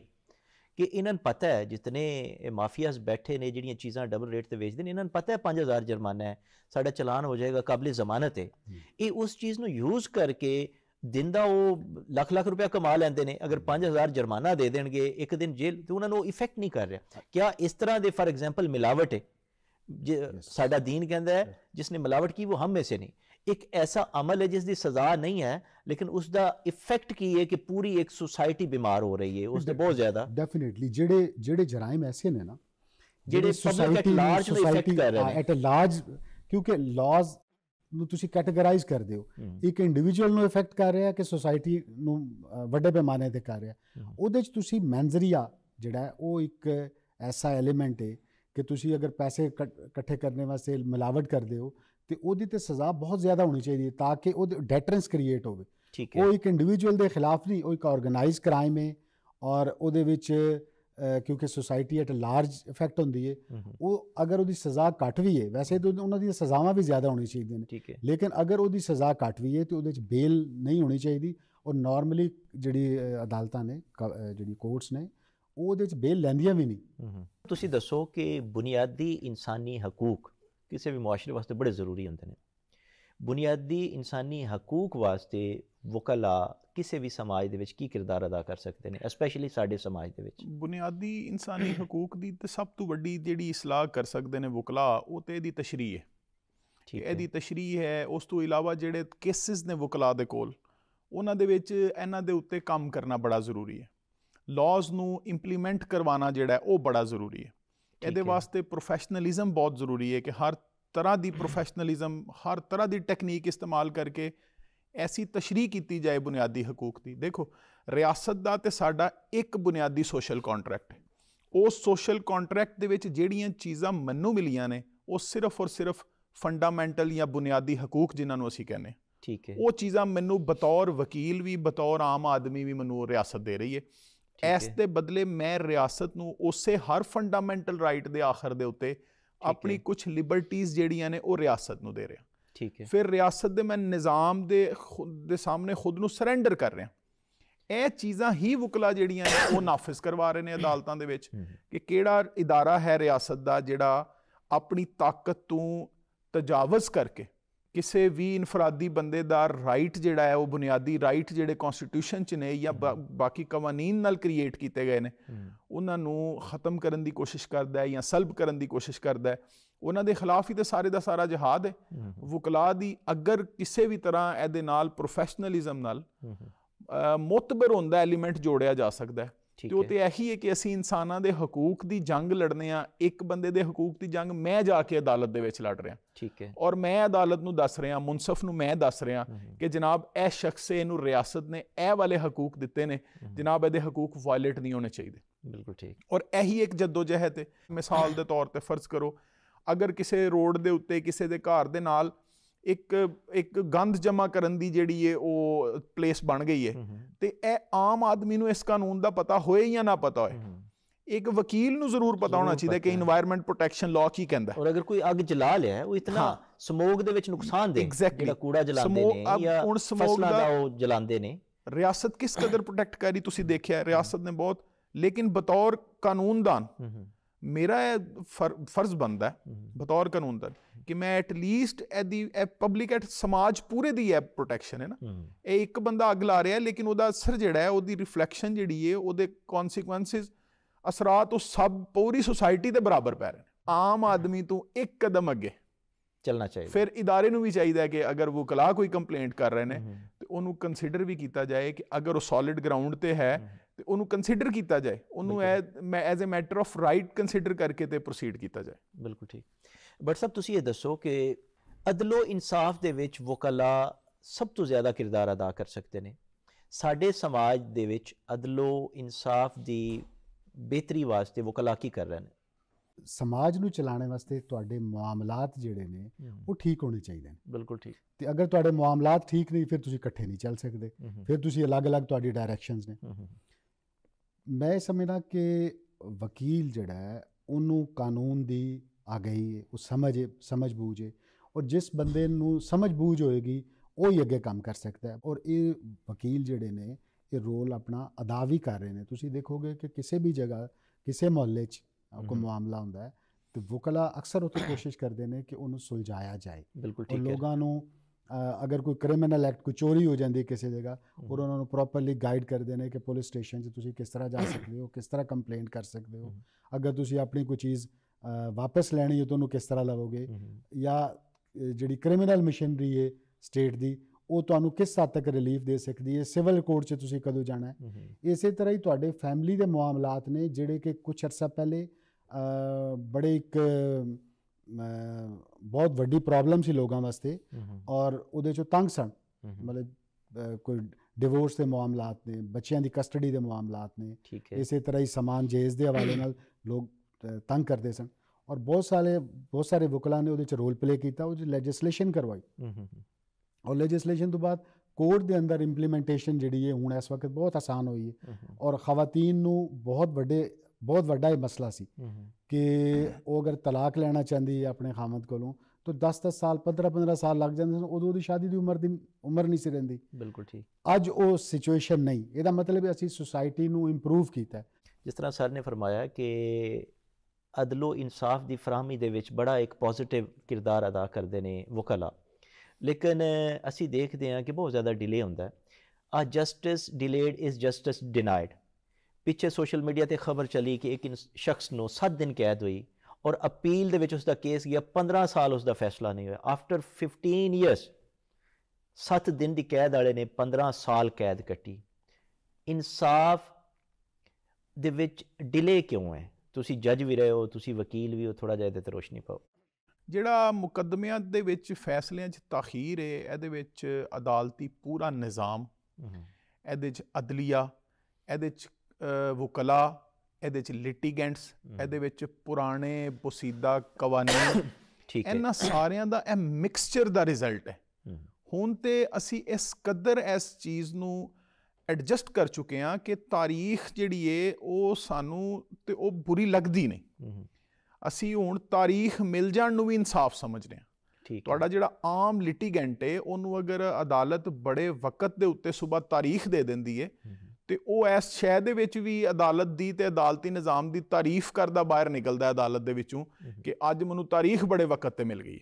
Speaker 1: ਕਿ ਇਹਨਾਂ ਨੂੰ ਪਤਾ ਹੈ ਜਿਤਨੇ ਇਹ ਮਾਫੀਆਸ ਬੈਠੇ ਨੇ ਜਿਹੜੀਆਂ ਚੀਜ਼ਾਂ ਡਬਲ ਰੇਟ ਤੇ ਵੇਚਦੇ ਨੇ ਇਹਨਾਂ ਨੂੰ ਪਤਾ ਹੈ 5000 ਜੁਰਮਾਨਾ ਹੈ ਸਾਡਾ ਚਲਾਨ ਹੋ ਜਾਏਗਾ ਕਾਬਲੇ ਜ਼ਮਾਨਤ ਹੈ ਇਹ ਉਸ ਚੀਜ਼ ਨੂੰ ਯੂਜ਼ ਕਰਕੇ ਦਿਨ ਦਾ ਉਹ ਲੱਖ ਲੱਖ ਰੁਪਏ ਕਮਾ ਲੈਂਦੇ ਨੇ ਅਗਰ 5000 ਜੁਰਮਾਨਾ ਦੇ ਦੇਣਗੇ ਇੱਕ ਦਿਨ ਜੇਲ੍ਹ ਤੇ ਉਹਨਾਂ ਨੂੰ ਇਫੈਕਟ ਨਹੀਂ ਕਰ ਰਿਹਾ ਕਿਆ ਇਸ ਤਰ੍ਹਾਂ ਦੇ ਫਾਰ ਐਗਜ਼ਾਮਪਲ ਮਿਲਾਵਟ ਹੈ ਸਾਡਾ دین ਕਹਿੰਦਾ ਹੈ ਜਿਸ ਨੇ ਮਿਲਾਵਟ ਕੀ ਉਹ ਹਮ ਮੇ ਨਹੀਂ एक ऐसा अमल है जिसकी सजा नहीं है लेकिन उसका इफेक्ट की है कि पूरी एक सोसाइटी बीमार हो रही है उसने बहुत ज्यादा
Speaker 2: डेफिनेटली जेडे जेडे जराइम ऐसे ने ना
Speaker 1: जेडे सोसाइटी लार्ज सोसाइटी कर रहे हैं
Speaker 2: एट अ लार्ज क्योंकि लॉज ਨੂੰ ਤੁਸੀਂ ਕੈਟਾਗਰਾਈਜ਼ ਕਰਦੇ ਹੋ ਇੱਕ ਇੰਡੀਵਿਜੂਅਲ ਨੂੰ ਇਫੈਕਟ ਕਰ ਰਿਹਾ ਕਿ ਸੋਸਾਇਟੀ ਨੂੰ ਵੱਡੇ ਪੈਮਾਨੇ ਤੇ ਕਰ ਰਿਹਾ ਉਹਦੇ ਚ ਤੁਸੀਂ ਮੈਂਜ਼ਰੀਆ ਜਿਹੜਾ ਹੈ ਉਹ ਇੱਕ ਐਸਾ ਐਲੀਮੈਂਟ ਹੈ ਕਿ ਤੁਸੀਂ ਅਗਰ ਪੈਸੇ ਇਕੱਠੇ ਕਰਨ ਵਾਸਤੇ ਮਿਲਾਵਟ ਕਰਦੇ ਹੋ ਤੇ ਉਹਦੀ ਤੇ ਸਜ਼ਾ ਬਹੁਤ ਜ਼ਿਆਦਾ ਹੋਣੀ ਚਾਹੀਦੀ ਹੈ ਤਾਂ ਕਿ ਉਹ ਡੈਟਰੈਂਸ ਕ੍ਰੀਏਟ ਹੋਵੇ ਠੀਕ ਹੈ ਉਹ ਇੱਕ ਇੰਡੀਵਿਜੂਅਲ ਦੇ ਖਿਲਾਫ ਨਹੀਂ ਉਹ ਇੱਕ ਆਰਗੇਨਾਈਜ਼ ਕ੍ਰਾਈਮ ਹੈ ਔਰ ਉਹਦੇ ਵਿੱਚ ਕਿਉਂਕਿ ਸੋਸਾਇਟੀ ਐਟ ਲਾਰਜ ਇਫੈਕਟ ਹੁੰਦੀ ਹੈ ਉਹ ਅਗਰ ਉਹਦੀ ਸਜ਼ਾ ਕੱਟ ਵੀ ਹੈ ਵੈਸੇ ਤਾਂ ਉਹਨਾਂ ਦੀਆਂ ਸਜ਼ਾਵਾਂ ਵੀ ਜ਼ਿਆਦਾ ਹੋਣੀ ਚਾਹੀਦੀਆਂ ਨੇ ਲੇਕਿਨ ਅਗਰ ਉਹਦੀ ਸਜ਼ਾ ਕੱਟ ਵੀ ਹੈ ਤੇ ਉਹਦੇ ਵਿੱਚ ਬੇਲ ਨਹੀਂ ਹੋਣੀ ਚਾਹੀਦੀ ਔਰ ਨਾਰਮਲੀ ਜਿਹੜੀ ਅਦਾਲਤਾਂ ਨੇ ਜਿਹੜੀ ਕੋਰਟਸ ਨੇ ਉਹਦੇ ਵਿੱਚ ਬੇਲ ਲੈਂਦੀਆਂ ਵੀ ਨਹੀਂ
Speaker 1: ਤੁਸੀਂ ਦੱਸੋ ਕਿ ਬੁਨਿਆਦੀ ਇਨਸਾਨੀ ਹਕੂਕ ਕਿਸੇ ਵੀ ਮਾਸ਼ਰੇ ਵਾਸਤੇ ਬੜੇ ਜ਼ਰੂਰੀ ਹੁੰਦੇ ਨੇ ਬੁਨਿਆਦੀ ਇਨਸਾਨੀ ਹਕੂਕ ਵਾਸਤੇ ਵਕਲਾ ਕਿਸੇ ਵੀ ਸਮਾਜ ਦੇ ਵਿੱਚ ਕੀ ਕਿਰਦਾਰ ਅਦਾ ਕਰ ਸਕਦੇ ਨੇ ਸਪੈਸ਼ਲੀ ਸਾਡੇ ਸਮਾਜ ਦੇ ਵਿੱਚ
Speaker 3: ਬੁਨਿਆਦੀ ਇਨਸਾਨੀ ਹਕੂਕ ਦੀ ਤੇ ਸਭ ਤੋਂ ਵੱਡੀ ਜਿਹੜੀ ਇਸਲਾਹ ਕਰ ਸਕਦੇ ਨੇ ਵਕਲਾ ਉਹ ਤੇ ਇਹਦੀ ਤਸ਼ਰੀਹ ਹੈ ਠੀਕ ਹੈ ਇਹਦੀ ਤਸ਼ਰੀਹ ਹੈ ਉਸ ਤੋਂ ਇਲਾਵਾ ਜਿਹੜੇ ਕੇਸਿਸ ਨੇ ਵਕਲਾ ਦੇ ਕੋਲ ਉਹਨਾਂ ਦੇ ਵਿੱਚ ਇਹਨਾਂ ਦੇ ਉੱਤੇ ਕੰਮ ਕਰਨਾ ਬੜਾ ਜ਼ਰੂਰੀ ਹੈ ਲਾਜ਼ ਨੂੰ ਇੰਪਲੀਮੈਂਟ ਕਰਵਾਉਣਾ ਜਿਹੜਾ ਉਹ ਬੜਾ ਜ਼ਰੂਰੀ ਹੈ ਇਹਦੇ ਵਾਸਤੇ ਪ੍ਰੋਫੈਸ਼ਨਲਿਜ਼ਮ ਬਹੁਤ ਜ਼ਰੂਰੀ ਹੈ ਕਿ ਹਰ ਤਰ੍ਹਾਂ ਦੀ ਪ੍ਰੋਫੈਸ਼ਨਲਿਜ਼ਮ ਹਰ ਤਰ੍ਹਾਂ ਦੀ ਟੈਕਨੀਕ ਇਸਤੇਮਾਲ ਕਰਕੇ ਐਸੀ ਤਸ਼ਰੀਹ ਕੀਤੀ ਜਾਏ ਬੁਨਿਆਦੀ ਹਕੂਕ ਦੀ ਦੇਖੋ ਰਿਆਸਤ ਦਾ ਤੇ ਸਾਡਾ ਇੱਕ ਬੁਨਿਆਦੀ ਸੋਸ਼ਲ ਕੰਟਰੈਕਟ ਹੈ ਉਸ ਸੋਸ਼ਲ ਕੰਟਰੈਕਟ ਦੇ ਵਿੱਚ ਜਿਹੜੀਆਂ ਚੀਜ਼ਾਂ ਮੈਨੂੰ ਮਿਲੀਆਂ ਨੇ ਉਹ ਸਿਰਫ ਔਰ ਸਿਰਫ ਫੰਡਾਮੈਂਟਲ ਜਾਂ ਬੁਨਿਆਦੀ ਹਕੂਕ ਜਿਨ੍ਹਾਂ ਨੂੰ ਅਸੀਂ ਕਹਿੰਦੇ ਠੀਕ ਹੈ ਉਹ ਚੀਜ਼ਾਂ ਮੈਨੂੰ ਬਤੌਰ ਵਕੀਲ ਵੀ ਬਤੌਰ ਆਮ ਆਦਮੀ ਵੀ ਮੈਨੂੰ ਰਿਆਸਤ ਦੇ ਰਹੀ ਹੈ ਇਸ ਦੇ ਬਦਲੇ ਮੈਂ ਰਿਆਸਤ ਨੂੰ ਉਸੇ ਹਰ ਫੰਡਾਮੈਂਟਲ ਰਾਈਟ ਦੇ ਆਖਰ ਦੇ ਉੱਤੇ ਆਪਣੀ ਕੁਝ ਲਿਬਰਟੀਆਂ ਜਿਹੜੀਆਂ ਨੇ ਉਹ ਰਿਆਸਤ ਨੂੰ ਦੇ ਰਿਹਾ ਠੀਕ ਹੈ ਫਿਰ ਰਿਆਸਤ ਦੇ ਮੈਂ ਨਿਜ਼ਾਮ ਦੇ ਦੇ ਸਾਹਮਣੇ ਖੁਦ ਨੂੰ ਸਰੈਂਡਰ ਕਰ ਰਿਹਾ ਇਹ ਚੀਜ਼ਾਂ ਹੀ ਵਕਲਾ ਜਿਹੜੀਆਂ ਨੇ ਉਹ ਨਾਫਿਜ਼ ਕਰਵਾ ਰਹੇ ਨੇ ਅਦਾਲਤਾਂ ਦੇ ਵਿੱਚ ਕਿ ਕਿਹੜਾ ਇਦਾਰਾ ਹੈ ਰਿਆਸਤ ਦਾ ਜਿਹੜਾ ਆਪਣੀ ਤਾਕਤ ਤੋਂ ਤਜਾਵਜ਼ ਕਰਕੇ ਕਿਸੇ ਵੀ ਇਨਫਰਾਦੀ ਬੰਦੇ ਦਾ ਰਾਈਟ ਜਿਹੜਾ ਹੈ ਉਹ ਬੁਨਿਆਦੀ ਰਾਈਟ ਜਿਹੜੇ ਕਨਸਟੀਟਿਊਸ਼ਨ ਚ ਨੇ ਜਾਂ ਬਾਕੀ ਕਾਨੂੰਨ ਨਾਲ ਕ੍ਰੀਏਟ ਕੀਤੇ ਗਏ ਨੇ ਉਹਨਾਂ ਨੂੰ ਖਤਮ ਕਰਨ ਦੀ ਕੋਸ਼ਿਸ਼ ਕਰਦਾ ਹੈ ਜਾਂ ਸਲਬ ਕਰਨ ਦੀ ਕੋਸ਼ਿਸ਼ ਕਰਦਾ ਹੈ ਉਹਨਾਂ ਦੇ ਖਿਲਾਫ ਹੀ ਤੇ ਸਾਰੇ ਦਾ ਸਾਰਾ ਜਹਾਦ ਹੈ ਵਕਲਾ ਦੀ ਅਗਰ ਕਿਸੇ ਵੀ ਤਰ੍ਹਾਂ ਇਹਦੇ ਨਾਲ ਪ੍ਰੋਫੈਸ਼ਨਲਿਜ਼ਮ ਨਾਲ ਮੁਤਬਰ ਹੁੰਦਾ ਐਲੀਮੈਂਟ ਜੋੜਿਆ ਜਾ ਸਕਦਾ ਹੈ ਤੇ ਉਹ ਤੇ ਇਹੀ ਹੈ ਕਿ ਅਸੀਂ ਇਨਸਾਨਾਂ ਦੇ ਹਕੂਕ ਦੀ ਜੰਗ ਲੜਨੇ ਆ ਇੱਕ ਬੰਦੇ ਦੇ ਹਕੂਕ ਦੀ ਜੰਗ ਮੈਂ ਜਾ ਕੇ ਅਦਾਲਤ ਦੇ ਵਿੱਚ ਲੜ ਰਿਹਾ ਠੀਕ ਹੈ ਔਰ ਮੈਂ ਅਦਾਲਤ ਨੂੰ ਦੱਸ ਰਿਹਾ ਮੁਨਸਫ ਨੂੰ ਮੈਂ ਦੱਸ ਰਿਹਾ ਕਿ ਜਨਾਬ ਇਹ ਸ਼ਖਸ ਇਹਨੂੰ ਰਿਆਸਤ ਨੇ ਇਹ ਵਾਲੇ ਹਕੂਕ ਦਿੱਤੇ ਨੇ ਜਨਾਬ ਇਹਦੇ ਹਕੂਕ ਵਾਇਲੇਟ ਨਹੀਂ ਹੋਣੇ ਚਾਹੀਦੇ ਬਿਲਕੁਲ ਠੀਕ ਔਰ ਇਹੀ ਇੱਕ ਜਦੋਜਹਿਦ ਹੈ ਮਿਸਾਲ ਦੇ ਤੌਰ ਤੇ ਫਰਜ਼ ਕਰੋ ਅਗਰ ਕਿਸੇ ਰੋਡ ਦੇ ਉੱਤੇ ਕਿਸੇ ਦੇ ਘਰ ਦੇ ਨਾਲ ਇੱਕ ਇੱਕ ਗੰਧ ਜਮਾ ਕਰਨ ਦੀ ਜਿਹੜੀ ਏ ਉਹ ਪਲੇਸ ਬਣ ਗਈ ਏ ਤੇ ਇਹ ਆਮ ਆਦਮੀ ਨੂੰ ਇਸ ਕਾਨੂੰਨ ਦਾ ਪਤਾ ਹੋਏ ਜਾਂ ਨਾ ਪਤਾ ਹੋਏ ਇੱਕ ਵਕੀਲ ਨੂੰ ਜ਼ਰੂਰ ਪਤਾ ਹੋਣਾ ਚਾਹੀਦਾ ਕਿ এনवायरमेंट ਪ੍ਰੋਟੈਕਸ਼ਨ ਲਾਅ ਕੀ ਕਹਿੰਦਾ ਔਰ ਅਗਰ ਕੋਈ ਅੱਗ ਜਲਾ ਲਿਆ ਉਹ ਇਤਨਾ ਸਮੋਗ ਦੇ ਵਿੱਚ ਨੁਕਸਾਨ ਦੇ ਜਿਹੜਾ ਕੂੜਾ ਜਲਾਉਂਦੇ ਨੇ ਜਾਂ ਫਸਲਾਂ ਦਾ ਉਹ ਜਲਾਉਂਦੇ ਨੇ ਰਿਆਸਤ ਕਿਸ ਕਦਰ ਪ੍ਰੋਟੈਕਟ ਕਰੀ ਤੁਸੀਂ ਦੇਖਿਆ ਰਿਆਸਤ ਨੇ ਬਹੁਤ ਲੇਕਿਨ ਬਤੌਰ ਕਾਨੂੰਨਦਾਨ ਮੇਰਾ ਫਰਜ਼ ਬੰਦਾ ਹੈ ਬਤੌਰ ਕਾਨੂੰਨਦਾਨ ਕਿ ਮੈਂ ਐਟ ਲੀਸਟ ਇਹਦੀ ਐ ਪਬਲਿਕ ਐਟ ਸਮਾਜ ਪੂਰੇ ਦੀ ਐ ਪ੍ਰੋਟੈਕਸ਼ਨ ਹੈ ਨਾ ਇਹ ਇੱਕ ਬੰਦਾ ਅੱਗ ਲਾ ਰਿਹਾ ਲੇਕਿਨ ਉਹਦਾ ਅਸਰ ਜਿਹੜਾ ਹੈ ਉਹਦੀ ਰਿਫਲੈਕਸ਼ਨ ਜਿਹੜੀ ਹੈ ਉਹਦੇ ਕਨਸੀਕਵੈਂਸਸ ਅਸਰਾਤ ਉਹ ਸਭ ਪੂਰੀ ਸੋਸਾਇਟੀ ਤੇ ਬਰਾਬਰ ਪੈ ਰਹੇ ਨੇ ਆਮ ਆਦਮੀ ਤੋਂ ਇੱਕ ਕਦਮ ਅੱਗੇ ਚੱਲਣਾ ਚਾਹੀਦਾ ਫਿਰ ਇਦਾਰੇ ਨੂੰ ਵੀ ਚਾਹੀਦਾ ਹੈ ਕਿ ਅਗਰ ਉਹ ਕਲਾ ਕੋਈ ਕੰਪਲੇਂਟ ਕਰ ਰਹੇ ਨੇ ਤੇ ਉਹਨੂੰ ਕੰਸੀਡਰ ਵੀ ਕੀਤਾ ਜਾਏ ਕਿ ਅਗਰ ਉਹ ਸੋਲਿਡ ਗਰਾਊਂਡ ਤੇ ਹੈ ਤੇ ਉਹਨੂੰ ਕੰਸੀਡਰ ਕੀਤਾ ਜਾਏ ਉਹਨੂੰ as a matter of right consider ਕਰਕੇ ਤੇ ਪ੍ਰੋਸੀਡ ਕੀਤਾ ਜਾਏ ਬਿਲਕੁਲ ਠੀਕ ਬਟ ਸਭ ਤੁਸੀਂ ਇਹ ਦੱਸੋ ਕਿ
Speaker 1: ਅਦਲੋ ਇਨਸਾਫ ਦੇ ਵਿੱਚ ਵਕਲਾ ਸਭ ਤੋਂ ਜ਼ਿਆਦਾ ਕਿਰਦਾਰ ਅਦਾ ਕਰ ਸਕਦੇ ਨੇ ਸਾਡੇ ਸਮਾਜ ਦੇ ਵਿੱਚ ਅਦਲੋ ਇਨਸਾਫ ਦੀ ਬਿਹਤਰੀ ਵਾਸਤੇ ਵਕਲਾ ਕੀ ਕਰ ਰਹੇ ਨੇ
Speaker 2: ਸਮਾਜ ਨੂੰ ਚਲਾਉਣ ਵਾਸਤੇ ਤੁਹਾਡੇ ਮਾਮਲਾਤ ਜਿਹੜੇ ਨੇ ਉਹ ਠੀਕ ਹੋਣੇ ਚਾਹੀਦੇ ਨੇ ਬਿਲਕੁਲ ਠੀਕ ਤੇ ਅਗਰ ਤੁਹਾਡੇ ਮਾਮਲਾਤ ਠੀਕ ਨਹੀਂ ਫਿਰ ਤੁਸੀਂ ਇਕੱਠੇ ਨਹੀਂ ਚੱਲ ਸਕਦੇ ਫਿਰ ਤੁਸੀਂ ਅਲੱਗ-ਅਲੱਗ ਤੁਹਾਡੀ ਡਾਇਰੈਕਸ਼ਨਸ ਨੇ ਮੈਂ ਸਮਝਦਾ ਕਿ ਵਕੀਲ ਜਿਹੜਾ ਹੈ ਉਹਨੂੰ ਕਾਨੂੰਨ ਦੀ ਆ ਗਈ ਉਹ ਸਮਝ ਸਮਝ ਹੈ ਔਰ ਜਿਸ ਬੰਦੇ ਨੂੰ ਸਮਝ ਬੂਝ ਹੋਏਗੀ ਉਹ ਹੀ ਅੱਗੇ ਕੰਮ ਕਰ ਸਕਦਾ ਹੈ ਔਰ ਇਹ ਵਕੀਲ ਜਿਹੜੇ ਨੇ ਇਹ ਰੋਲ ਆਪਣਾ ਅਦਾ ਵੀ ਕਰ ਰਹੇ ਨੇ ਤੁਸੀਂ ਦੇਖੋਗੇ ਕਿ ਕਿਸੇ ਵੀ ਜਗ੍ਹਾ ਕਿਸੇ ਮੁਹੱਲੇ 'ਚ ਕੋਈ ਮਾਮਲਾ ਹੁੰਦਾ ਹੈ ਤੇ ਵਕਲਾ ਅਕਸਰ ਉਹ ਕੋਸ਼ਿਸ਼ ਕਰਦੇ ਨੇ ਕਿ ਉਹਨੂੰ ਸੁਲਝਾਇਆ ਜਾਏ ਬਿਲਕੁਲ ਠੀਕ ਹੈ ਲੋਕਾਂ ਨੂੰ ਅਗਰ ਕੋਈ ਕ੍ਰਿਮੀਨਲ ਐਕਟ ਕੋਈ ਚੋਰੀ ਹੋ ਜਾਂਦੀ ਕਿਸੇ ਜਗ੍ਹਾ ਔਰ ਉਹਨਾਂ ਨੂੰ ਪ੍ਰੋਪਰਲੀ ਗਾਈਡ ਕਰਦੇ ਨੇ ਕਿ ਪੁਲਿਸ ਸਟੇਸ਼ਨ 'ਚ ਤੁਸੀਂ ਕਿਸ ਤਰ੍ਹਾਂ ਜਾ ਸਕਦੇ ਹੋ ਕਿਸ ਤਰ੍ਹਾਂ ਕੰਪਲੇਂਟ ਕਰ ਸਕਦੇ ਹੋ ਅਗਰ ਤੁਸੀਂ ਆਪਣੀ ਕੋਈ ਚੀਜ਼ ਵਾਪਸ ਲੈਣੇ ਜੇ ਤੁਹਾਨੂੰ ਕਿਸ ਤਰ੍ਹਾਂ ਲਵੋਗੇ ਜਾਂ ਜਿਹੜੀ ਕ੍ਰਿਮੀਨਲ ਮਸ਼ੀਨਰੀ ਹੈ ਸਟੇਟ ਦੀ ਉਹ ਤੁਹਾਨੂੰ ਕਿਸ ਹੱਦ ਤੱਕ ਰਿਲੀਫ ਦੇ ਸਕਦੀ ਹੈ ਸਿਵਲ ਕੋਰਟ 'ਚ ਤੁਸੀਂ ਕਦੋਂ ਜਾਣਾ ਹੈ ਇਸੇ ਤਰ੍ਹਾਂ ਹੀ ਤੁਹਾਡੇ ਫੈਮਿਲੀ ਦੇ ਮਾਮਲਾਤ ਨੇ ਜਿਹੜੇ ਕਿ ਕੁਝ ਅਰਸਾ ਪਹਿਲੇ ਬੜੇ ਇੱਕ ਬਹੁਤ ਵੱਡੀ ਪ੍ਰੋਬਲਮ ਸੀ ਲੋਕਾਂ ਵਾਸਤੇ ਔਰ ਉਹਦੇ 'ਚੋਂ ਤੰਗ ਸਨ ਮਤਲਬ ਕੋਈ ਡਿਵੋਰਸ ਦੇ ਮਾਮਲਾਤ ਨੇ ਬੱਚਿਆਂ ਦੀ ਕਸਟਡੀ ਦੇ ਮਾਮਲਾਤ ਨੇ ਇਸੇ ਤਰ੍ਹਾਂ ਹੀ ਸਮਾਨ ਜੇਜ਼ ਦੇ ਹਵਾਲੇ ਨਾਲ ਲੋਕ ਤੰਗ ਕਰਦੇ ਸਨ ਔਰ ਬਹੁਤ ਸਾਰੇ ਬਹੁਤ ਸਾਰੇ ਵਕਲਾਂ ਨੇ ਉਹਦੇ ਚ ਰੋਲ ਪਲੇ ਕੀਤਾ ਉਹ ਲੈਜਿਸਲੇਸ਼ਨ ਕਰਵਾਈ ਹਮ ਹਮ ਔਰ ਲੈਜਿਸਲੇਸ਼ਨ ਤੋਂ ਬਾਅਦ ਕੋਰਟ ਦੇ ਅੰਦਰ ਇੰਪਲੀਮੈਂਟੇਸ਼ਨ ਜਿਹੜੀ ਹੈ ਹੁਣ ਇਸ ਵਕਤ ਬਹੁਤ ਆਸਾਨ ਹੋਈ ਹੈ ਔਰ ਖਵਾਤੀਨ ਨੂੰ ਬਹੁਤ ਵੱਡੇ ਬਹੁਤ ਵੱਡਾ ਇਹ ਮਸਲਾ ਸੀ ਕਿ ਉਹ ਅਗਰ ਤਲਾਕ ਲੈਣਾ ਚਾਹੁੰਦੀ ਹੈ ਆਪਣੇ ਖਾਮਦ ਕੋਲੋਂ ਤਾਂ 10-10 ਸਾਲ 15-15 ਸਾਲ ਲੱਗ ਜਾਂਦੇ ਸਨ ਉਦੋਂ ਉਹਦੀ ਸ਼ਾਦੀ ਦੀ ਉਮਰ ਦੀ ਉਮਰ ਨਹੀਂ ਸੀ ਰਹਿੰਦੀ ਬਿਲਕੁਲ ਠੀਕ ਅੱਜ ਉਹ ਸਿਚੁਏਸ਼ਨ ਨਹੀਂ ਇਹਦਾ ਮਤਲਬ ਹੈ ਅਸੀਂ ਸੋਸਾਇਟੀ ਨੂੰ ਇੰਪਰੂਵ ਕੀਤਾ
Speaker 1: ਜਿਸ ਤਰ੍ਹਾਂ ਸਰ ਨੇ ਫਰਮਾਇਆ ਕਿ ਅਦਲੋ ਇਨਸਾਫ ਦੀ ਫਰਾਮੀ ਦੇ ਵਿੱਚ ਬੜਾ ਇੱਕ ਪੋਜ਼ਿਟਿਵ ਕਿਰਦਾਰ ਅਦਾ ਕਰਦੇ ਨੇ ਵਕਲਾ ਲੇਕਿਨ ਅਸੀਂ ਦੇਖਦੇ ਹਾਂ ਕਿ ਬਹੁਤ ਜ਼ਿਆਦਾ ਡਿਲੇ ਹੁੰਦਾ ਹੈ ਆ justice delayed is justice denied ਪਿੱਛੇ ਸੋਸ਼ਲ ਮੀਡੀਆ ਤੇ ਖਬਰ ਚਲੀ ਕਿ ਇੱਕ ਸ਼ਖਸ ਨੂੰ 7 ਦਿਨ ਕੈਦ ਹੋਈ ਔਰ ਅਪੀਲ ਦੇ ਵਿੱਚ ਉਸ ਦਾ ਕੇਸ ਗਿਆ 15 ਸਾਲ ਉਸ ਦਾ ਫੈਸਲਾ ਨਹੀਂ ਹੋਇਆ ਆਫਟਰ 15 ਇਅਰਸ 7 ਦਿਨ ਦੀ ਕੈਦ ਵਾਲੇ ਨੇ 15 ਸਾਲ ਕੈਦ ਕੱਟੀ ਇਨਸਾਫ ਦੇ ਵਿੱਚ ਡਿਲੇ ਕਿਉਂ ਹੈ ਤੁਸੀਂ ਜੱਜ ਵੀ ਰਹੇ ਹੋ ਤੁਸੀਂ ਵਕੀਲ ਵੀ ਹੋ ਥੋੜਾ ਜਿਹਾ ਇਹਦੇ ਤੇ ਰੋਸ਼ਨੀ ਪਾਓ
Speaker 3: ਜਿਹੜਾ ਮੁਕੱਦਮਿਆਂ ਦੇ ਵਿੱਚ ਫੈਸਲਿਆਂ 'ਚ ਤਾਖੀਰ ਹੈ ਇਹਦੇ ਵਿੱਚ ਅਦਾਲਤੀ ਪੂਰਾ ਨਿਜ਼ਾਮ ਇਹਦੇ 'ਚ ਅਦਲੀਆ ਇਹਦੇ 'ਚ ਵਕਲਾ ਇਹਦੇ 'ਚ ਲਿਟੀਗੈਂਟਸ ਇਹਦੇ ਵਿੱਚ ਪੁਰਾਣੇ ਬੁਸੀਦਾ ਕਵਾਨੀ [COUGHS] ਠੀਕ ਹੈ ਇਹਨਾਂ ਸਾਰਿਆਂ ਦਾ ਇਹ ਮਿਕਸਚਰ ਦਾ ਰਿਜ਼ਲਟ ਹੈ ਹੁਣ ਤੇ ਅਸੀਂ ਇਸ ਕਦਰ ਇਸ ਚੀਜ਼ ਨੂੰ ਐਡਜਸਟ ਕਰ ਚੁੱਕੇ ਆ ਕਿ ਤਾਰੀਖ ਜਿਹੜੀ ਏ ਉਹ ਸਾਨੂੰ ਤੇ ਉਹ ਬੁਰੀ ਲੱਗਦੀ ਨਹੀਂ ਅਸੀਂ ਹੁਣ ਤਾਰੀਖ ਮਿਲ ਜਾਣ ਨੂੰ ਵੀ ਇਨਸਾਫ ਸਮਝਦੇ ਆ ਤੁਹਾਡਾ ਜਿਹੜਾ ਆਮ ਲਿਟੀਗੈਂਟ ਏ ਉਹਨੂੰ ਅਗਰ ਅਦਾਲਤ ਬੜੇ ਵਕਤ ਦੇ ਉੱਤੇ ਸਵੇਰ ਤਾਰੀਖ ਦੇ ਦਿੰਦੀ ਏ ਤੇ ਉਹ ਇਸ ਸ਼ੈ ਦੇ ਵਿੱਚ ਵੀ ਅਦਾਲਤ ਦੀ ਤੇ ਅਦਾਲਤੀ ਨਿਜ਼ਾਮ ਦੀ ਤਾਰੀਫ ਕਰਦਾ ਬਾਹਰ ਨਿਕਲਦਾ ਅਦਾਲਤ ਦੇ ਵਿੱਚੋਂ ਕਿ ਅੱਜ ਮੈਨੂੰ ਤਾਰੀਖ ਬੜੇ ਵਕਤ ਤੇ ਮਿਲ ਗਈ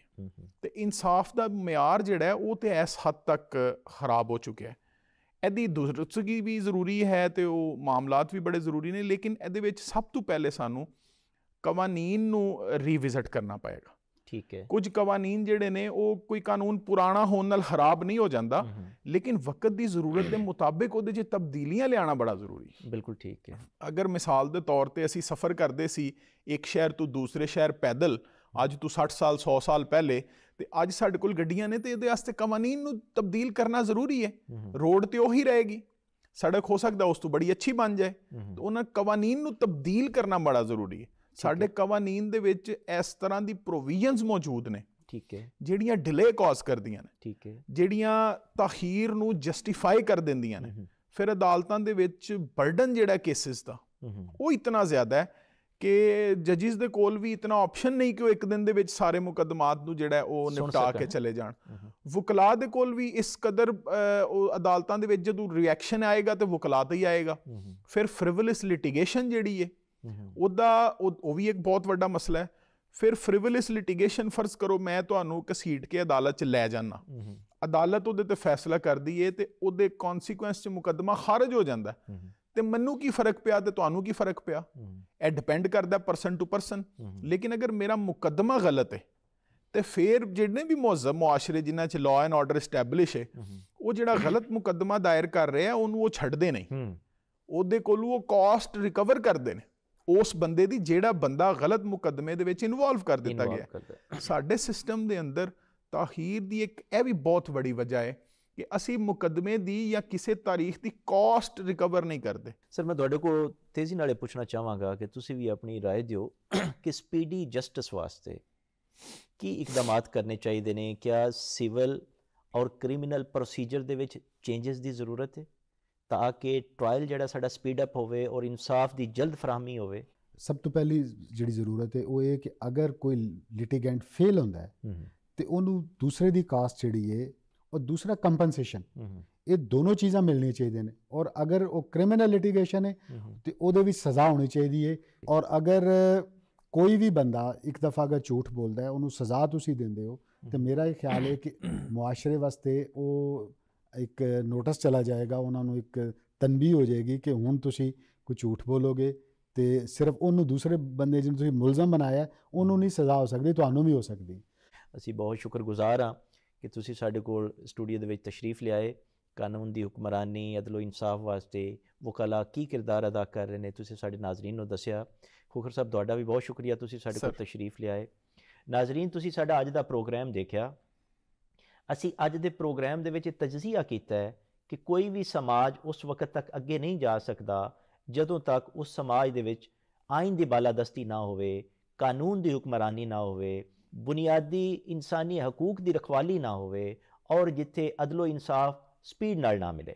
Speaker 3: ਤੇ ਇਨਸਾਫ ਦਾ ਮਿਆਰ ਜਿਹੜਾ ਉਹ ਤੇ ਇਸ ਹੱਦ ਤੱਕ ਖਰਾਬ ਹੋ ਚੁੱਕਿਆ ਹੈ ਇਹਦੀ ਦੁਰਸਤਗੀ ਵੀ ਜ਼ਰੂਰੀ ਹੈ ਤੇ ਉਹ ਮਾਮਲਾਤ ਵੀ ਬੜੇ ਜ਼ਰੂਰੀ ਨੇ ਲੇਕਿਨ ਇਹਦੇ ਵਿੱਚ ਸਭ ਤੋਂ ਪਹਿਲੇ ਸਾਨੂੰ ਕਾਨੂੰਨ ਨੂੰ ਰੀਵਿਜ਼ਿਟ ਕਰਨਾ ਪਏਗਾ ਠੀਕ ਹੈ ਕੁਝ ਕਾਨੂੰਨ ਜਿਹੜੇ ਨੇ ਉਹ ਕੋਈ ਕਾਨੂੰਨ ਪੁਰਾਣਾ ਹੋਣ ਨਾਲ ਖਰਾਬ ਨਹੀਂ ਹੋ ਜਾਂਦਾ ਲੇਕਿਨ ਵਕਤ ਦੀ ਜ਼ਰੂਰਤ ਦੇ ਮੁਤਾਬਿਕ ਉਹਦੇ 'ਚ ਤਬਦੀਲੀਆਂ ਲਿਆਣਾ ਬੜਾ ਜ਼ਰੂਰੀ ਹੈ ਬਿਲਕੁਲ ਠੀਕ ਹੈ ਅਗਰ ਮਿਸਾਲ ਦੇ ਤੌਰ ਤੇ ਅਸੀਂ ਸਫ਼ਰ ਕਰਦੇ ਸੀ ਇੱਕ ਸ਼ਹਿਰ ਤੋਂ ਦੂਸਰੇ ਸ਼ਹਿਰ ਪੈਦਲ ਅੱਜ ਤੋਂ 60 ਸਾਲ 100 ਸਾਲ ਪਹਿਲੇ ਤੇ ਅੱਜ ਸਾਡੇ ਕੋਲ ਗੱਡੀਆਂ ਨੇ ਤੇ ਇਹਦੇ ਵਾਸਤੇ ਕਾਨੂੰਨ ਨੂੰ ਤਬਦੀਲ ਕਰਨਾ ਜ਼ਰੂਰੀ ਹੈ ਰੋਡ ਤੇ ਉਹੀ ਰਹੇਗੀ ਸੜਕ ਹੋ ਸਕਦਾ ਉਸ ਤੋਂ ਬੜੀ ਅੱਛੀ ਬਣ ਜਾਏ ਤੇ ਉਹਨਾਂ ਕਾਨੂੰਨ ਨੂੰ ਤਬਦੀਲ ਕਰਨਾ ਬੜਾ ਜ਼ਰੂਰੀ ਹੈ ਸਾਡੇ ਕਾਨੂੰਨ ਦੇ ਵਿੱਚ ਇਸ ਤਰ੍ਹਾਂ ਦੀ ਪ੍ਰੋਵੀਜ਼ਨਸ ਮੌਜੂਦ ਨੇ ਠੀਕ ਹੈ ਜਿਹੜੀਆਂ ਡਿਲੇ ਕਾਜ਼ ਕਰਦੀਆਂ ਨੇ ਠੀਕ ਹੈ ਜਿਹੜੀਆਂ ਤਾਖੀਰ ਨੂੰ ਜਸਟੀਫਾਈ ਕਰ ਦਿੰਦੀਆਂ ਨੇ ਫਿਰ ਅਦਾਲਤਾਂ ਦੇ ਵਿੱਚ ਬਰਡਨ ਜਿਹੜਾ ਕੇਸਿਸ ਦਾ ਉਹ ਇਤਨਾ ਜ਼ਿਆਦਾ ਹੈ ਕਿ ਜੱਜਿਸ ਦੇ ਕੋਲ ਵੀ ਇਤਨਾ ਆਪਸ਼ਨ ਨਹੀਂ ਕਿ ਉਹ ਇੱਕ ਦਿਨ ਦੇ ਵਿੱਚ ਸਾਰੇ ਮੁਕਦਮਾਤ ਨੂੰ ਜਿਹੜਾ ਉਹ ਨਿਪਟਾ ਕੇ ਚਲੇ ਜਾਣ ਵਕਲਾ ਦੇ ਕੋਲ ਵੀ ਇਸ ਕਦਰ ਉਹ ਅਦਾਲਤਾਂ ਦੇ ਵਿੱਚ ਜਦੋਂ ਰਿਐਕਸ਼ਨ ਆਏਗਾ ਤੇ ਵਕਲਾ ਤੇ ਹੀ ਆਏਗਾ ਫਿਰ ਫ੍ਰਿਵਲਸ ਲਿਟੀਗੇਸ਼ਨ ਜਿਹੜੀ ਹੈ ਉਹਦਾ ਉਹ ਵੀ ਇੱਕ ਬਹੁਤ ਵੱਡਾ ਮਸਲਾ ਹੈ ਫਿਰ ਫ੍ਰਿਵਲਸ ਲਿਟੀਗੇਸ਼ਨ ਫਰਜ਼ ਕਰੋ ਮੈਂ ਤੁਹਾਨੂੰ ਕਸੀਟ ਕੇ ਅਦਾਲਤ 'ਚ ਲੈ ਜਾਣਾ ਅਦਾਲਤ ਉਹਦੇ ਤੇ ਫੈਸਲਾ ਕਰਦੀ ਏ ਤੇ ਉਹਦੇ ਕਨਸੀਕੁਐਂਸ 'ਚ ਮੁਕਦਮਾ ਖਾਰਜ ਹੋ ਜਾਂਦਾ ਹੈ ਤੇ ਮੈਨੂੰ ਕੀ ਫਰਕ ਪਿਆ ਤੇ ਤੁਹਾਨੂੰ ਕੀ ਫਰਕ ਪਿਆ ਇਹ ਡਿਪੈਂਡ ਕਰਦਾ ਪਰਸਨ ਟੂ ਪਰਸਨ ਲੇਕਿਨ ਅਗਰ ਮੇਰਾ ਮੁਕੱਦਮਾ ਗਲਤ ਹੈ ਤੇ ਫੇਰ ਜਿਹੜੇ ਵੀ ਮੌਜ਼ਮ ਮੁਆਸ਼ਰੇ ਜਿਨ੍ਹਾਂ 'ਚ ਲਾਅ ਐਂਡ ਆਰਡਰ ਐਸਟੈਬਲਿਸ਼ ਹੈ ਉਹ ਜਿਹੜਾ ਗਲਤ ਮੁਕੱਦਮਾ ਦਾਇਰ ਕਰ ਰਿਹਾ ਉਹਨੂੰ ਉਹ ਛੱਡਦੇ ਨਹੀਂ ਉਹਦੇ ਕੋਲ ਉਹ ਕਾਸਟ ਰਿਕਵਰ ਕਰਦੇ ਨੇ ਉਸ ਬੰਦੇ ਦੀ ਜਿਹੜਾ ਬੰਦਾ ਗਲਤ ਮੁਕੱਦਮੇ ਦੇ ਵਿੱਚ ਇਨਵੋਲਵ ਕਰ ਦਿੱਤਾ
Speaker 1: ਗਿਆ
Speaker 3: ਸਾਡੇ ਸਿਸਟਮ ਦੇ ਅੰਦਰ ਤਾਹੀਰ ਦੀ ਇੱਕ ਇਹ ਵੀ ਬਹੁਤ ਵੱਡੀ ਵਜ੍ਹਾ ਹੈ ਕਿ ਅਸੀਂ ਮੁਕਦਮੇ ਦੀ ਜਾਂ ਕਿਸੇ ਤਾਰੀਖ ਦੀ ਕਾਸਟ ਰਿਕਵਰ ਨਹੀਂ ਕਰਦੇ ਸਰ ਮੈਂ ਤੁਹਾਡੇ ਕੋਲ ਤੇਜ਼ੀ ਨਾਲ ਇਹ ਪੁੱਛਣਾ ਚਾਹਾਂਗਾ ਕਿ ਤੁਸੀਂ ਵੀ
Speaker 1: ਆਪਣੀ رائے ਦਿਓ [CLEARS THROAT] ਕਿ ਸਪੀਡੀ ਜਸਟਿਸ ਵਾਸਤੇ ਕੀ ਇਕਦਮਾਤ ਕਰਨੇ ਚਾਹੀਦੇ ਨੇ ਕੀ ਸਿਵਲ ਔਰ ਕ੍ਰਿਮੀਨਲ ਪ੍ਰੋਸੀਜਰ ਦੇ ਵਿੱਚ ਚੇਂਜਸ ਦੀ ਜ਼ਰੂਰਤ ਹੈ ਤਾਂ ਕਿ ਟ੍ਰਾਇਲ ਜਿਹੜਾ ਸਾਡਾ ਸਪੀਡ ਅਪ ਹੋਵੇ ਔਰ ਇਨਸਾਫ ਦੀ ਜਲਦ ਫਰਾਮੀ ਹੋਵੇ
Speaker 2: ਸਭ ਤੋਂ ਪਹਿਲੀ ਜਿਹੜੀ ਜ਼ਰੂਰਤ ਹੈ ਉਹ ਇਹ ਕਿ ਅਗਰ ਕੋਈ ਲਿਟੀਗੈਂਟ ਫੇਲ ਹੁੰਦਾ ਹੈ ਤੇ ਉਹਨੂੰ ਦੂਸਰੇ ਦੀ ਕਾਸਟ ਜਿਹੜੀ ਹੈ ਔਰ ਦੂਸਰਾ ਕੰਪਨਸੇਸ਼ਨ ਇਹ ਦੋਨੋਂ ਚੀਜ਼ਾਂ ਮਿਲਣੀਆਂ ਚਾਹੀਦੀਆਂ ਨੇ ਔਰ ਅਗਰ ਉਹ ਕ੍ਰਿਮੀਨਲ ਲਿਟੀਗੇਸ਼ਨ ਹੈ ਤੇ ਉਹਦੇ ਵੀ ਸਜ਼ਾ ਹੋਣੀ ਚਾਹੀਦੀ ਹੈ ਔਰ ਅਗਰ ਕੋਈ ਵੀ ਬੰਦਾ ਇੱਕ ਦਫਾ ਅਗਰ ਝੂਠ ਬੋਲਦਾ ਹੈ ਉਹਨੂੰ ਸਜ਼ਾ ਤੁਸੀਂ ਦਿੰਦੇ ਹੋ ਤੇ ਮੇਰਾ ਇਹ ਖਿਆਲ ਹੈ ਕਿ ਮੁਆਸ਼ਰੇ ਵਾਸਤੇ ਉਹ ਇੱਕ ਨੋਟਿਸ ਚਲਾ ਜਾਏਗਾ ਉਹਨਾਂ ਨੂੰ ਇੱਕ ਤਨਬੀਹ ਹੋ ਜਾਏਗੀ ਕਿ ਹੁਣ ਤੁਸੀਂ ਕੋਈ ਝੂਠ ਬੋਲੋਗੇ ਤੇ ਸਿਰਫ ਉਹਨੂੰ ਦੂਸਰੇ ਬੰਦੇ ਜਿਹਨੂੰ ਤੁਸੀਂ ਮੁਲਜ਼ਮ ਬਣਾਇਆ ਉਹਨੂੰ ਨਹੀਂ ਸਜ਼ਾ ਹੋ ਸਕਦੀ ਤੁਹਾਨੂੰ ਵੀ ਹੋ ਸਕਦੀ
Speaker 1: ਅਸੀਂ ਬਹੁਤ ਸ਼ੁਕਰਗੁਜ਼ਾਰ ਹਾਂ ਕਿ ਤੁਸੀਂ ਸਾਡੇ ਕੋਲ ਸਟੂਡੀਓ ਦੇ ਵਿੱਚ ਤਸ਼ਰੀਫ ਲਿਆਏ ਕਾਨੂੰਨ ਦੀ ਹੁਕਮਰਾਨੀ ਅਦਲੋ ਇਨਸਾਫ ਵਾਸਤੇ ਵਕਲਾ ਕੀ ਕਿਰਦਾਰ ਅਦਾ ਕਰ ਰਹੇ ਨੇ ਤੁਸੀਂ ਸਾਡੇ ਨਾਜ਼ਰੀਨ ਨੂੰ ਦੱਸਿਆ ਖੁਖਰ ਸਾਹਿਬ ਤੁਹਾਡਾ ਵੀ ਬਹੁਤ ਸ਼ੁਕਰੀਆ ਤੁਸੀਂ ਸਾਡੇ ਕੋਲ ਤਸ਼ਰੀਫ ਲਿਆਏ ਨਾਜ਼ਰੀਨ ਤੁਸੀਂ ਸਾਡਾ ਅੱਜ ਦਾ ਪ੍ਰੋਗਰਾਮ ਦੇਖਿਆ ਅਸੀਂ ਅੱਜ ਦੇ ਪ੍ਰੋਗਰਾਮ ਦੇ ਵਿੱਚ ਤਜਜ਼ੀਆ ਕੀਤਾ ਹੈ ਕਿ ਕੋਈ ਵੀ ਸਮਾਜ ਉਸ ਵਕਤ ਤੱਕ ਅੱਗੇ ਨਹੀਂ ਜਾ ਸਕਦਾ ਜਦੋਂ ਤੱਕ ਉਸ ਸਮਾਜ ਦੇ ਵਿੱਚ ਆਇਨ ਦੀ ਬਾਲਾਦਸਤੀ ਨਾ ਹੋਵੇ ਕਾਨੂੰਨ ਦੀ ਹੁਕਮਰਾਨੀ ਨਾ ਹੋਵੇ ਬੁਨਿਆਦੀ ਇਨਸਾਨੀ ਹਕੂਕ ਦੀ ਰਖਵਾਲੀ ਨਾ ਹੋਵੇ ਔਰ ਜਿੱਥੇ ਅਦਲੋ ਇਨਸਾਫ ਸਪੀਡ ਨਾਲ ਨਾ ਮਿਲੇ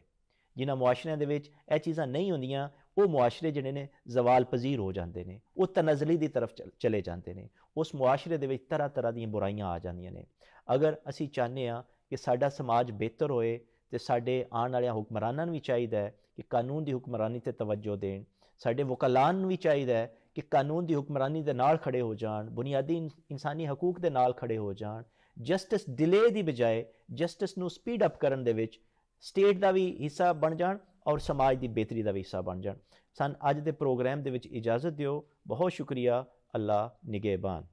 Speaker 1: ਜਿਨ੍ਹਾਂ ਮੁਆਸ਼ਰਿਆਂ ਦੇ ਵਿੱਚ ਇਹ ਚੀਜ਼ਾਂ ਨਹੀਂ ਹੁੰਦੀਆਂ ਉਹ ਮੁਆਸ਼ਰੇ ਜਿਹੜੇ ਨੇ ਜ਼ਵਾਲ ਪਜ਼ੀਰ ਹੋ ਜਾਂਦੇ ਨੇ ਉਹ ਤਨਜ਼ਲੀ ਦੀ ਤਰਫ ਚਲੇ ਜਾਂਦੇ ਨੇ ਉਸ ਮੁਆਸ਼ਰੇ ਦੇ ਵਿੱਚ ਤਰ੍ਹਾਂ ਤਰ੍ਹਾਂ ਦੀਆਂ ਬੁਰਾਈਆਂ ਆ ਜਾਂਦੀਆਂ ਨੇ ਅਗਰ ਅਸੀਂ ਚਾਹਨੇ ਆ ਕਿ ਸਾਡਾ ਸਮਾਜ ਬਿਹਤਰ ਹੋਏ ਤੇ ਸਾਡੇ ਆਉਣ ਵਾਲਿਆਂ ਹੁਕਮਰਾਨਾਂ ਨੂੰ ਵੀ ਚਾਹੀਦਾ ਹੈ ਕਿ ਕਾਨੂੰਨ ਦੀ ਹੁਕਮਰਾਨੀ ਤੇ ਤਵੱਜੋ ਦੇਣ ਸਾਡੇ ਵਕਲਾਨ ਨੂੰ ਵੀ ਚਾਹੀਦਾ ਹੈ ਕਿ ਕਾਨੂੰਨ ਦੀ ਹੁਕਮਰਾਨੀ ਦੇ ਨਾਲ ਖੜੇ ਹੋ ਜਾਣ ਬੁਨਿਆਦੀ ਇਨਸਾਨੀ ਹਕੂਕ ਦੇ ਨਾਲ ਖੜੇ ਹੋ ਜਾਣ ਜਸਟਿਸ ਡਿਲੇ ਦੀ ਬਜਾਏ ਜਸਟਿਸ ਨੂੰ ਸਪੀਡ ਅਪ ਕਰਨ ਦੇ ਵਿੱਚ ਸਟੇਟ ਦਾ ਵੀ ਹਿੱਸਾ ਬਣ ਜਾਣ ਔਰ ਸਮਾਜ ਦੀ ਬਿਹਤਰੀ ਦਾ ਵੀ ਹਿੱਸਾ ਬਣ ਜਾਣ ਸਨ ਅੱਜ ਦੇ ਪ੍ਰੋਗਰਾਮ ਦੇ ਵਿੱਚ ਇਜਾਜ਼ਤ ਦਿਓ ਬਹੁਤ ਸ਼ੁਕਰੀਆ ਅੱਲਾ ਨਿਗਹਿਬਾਨ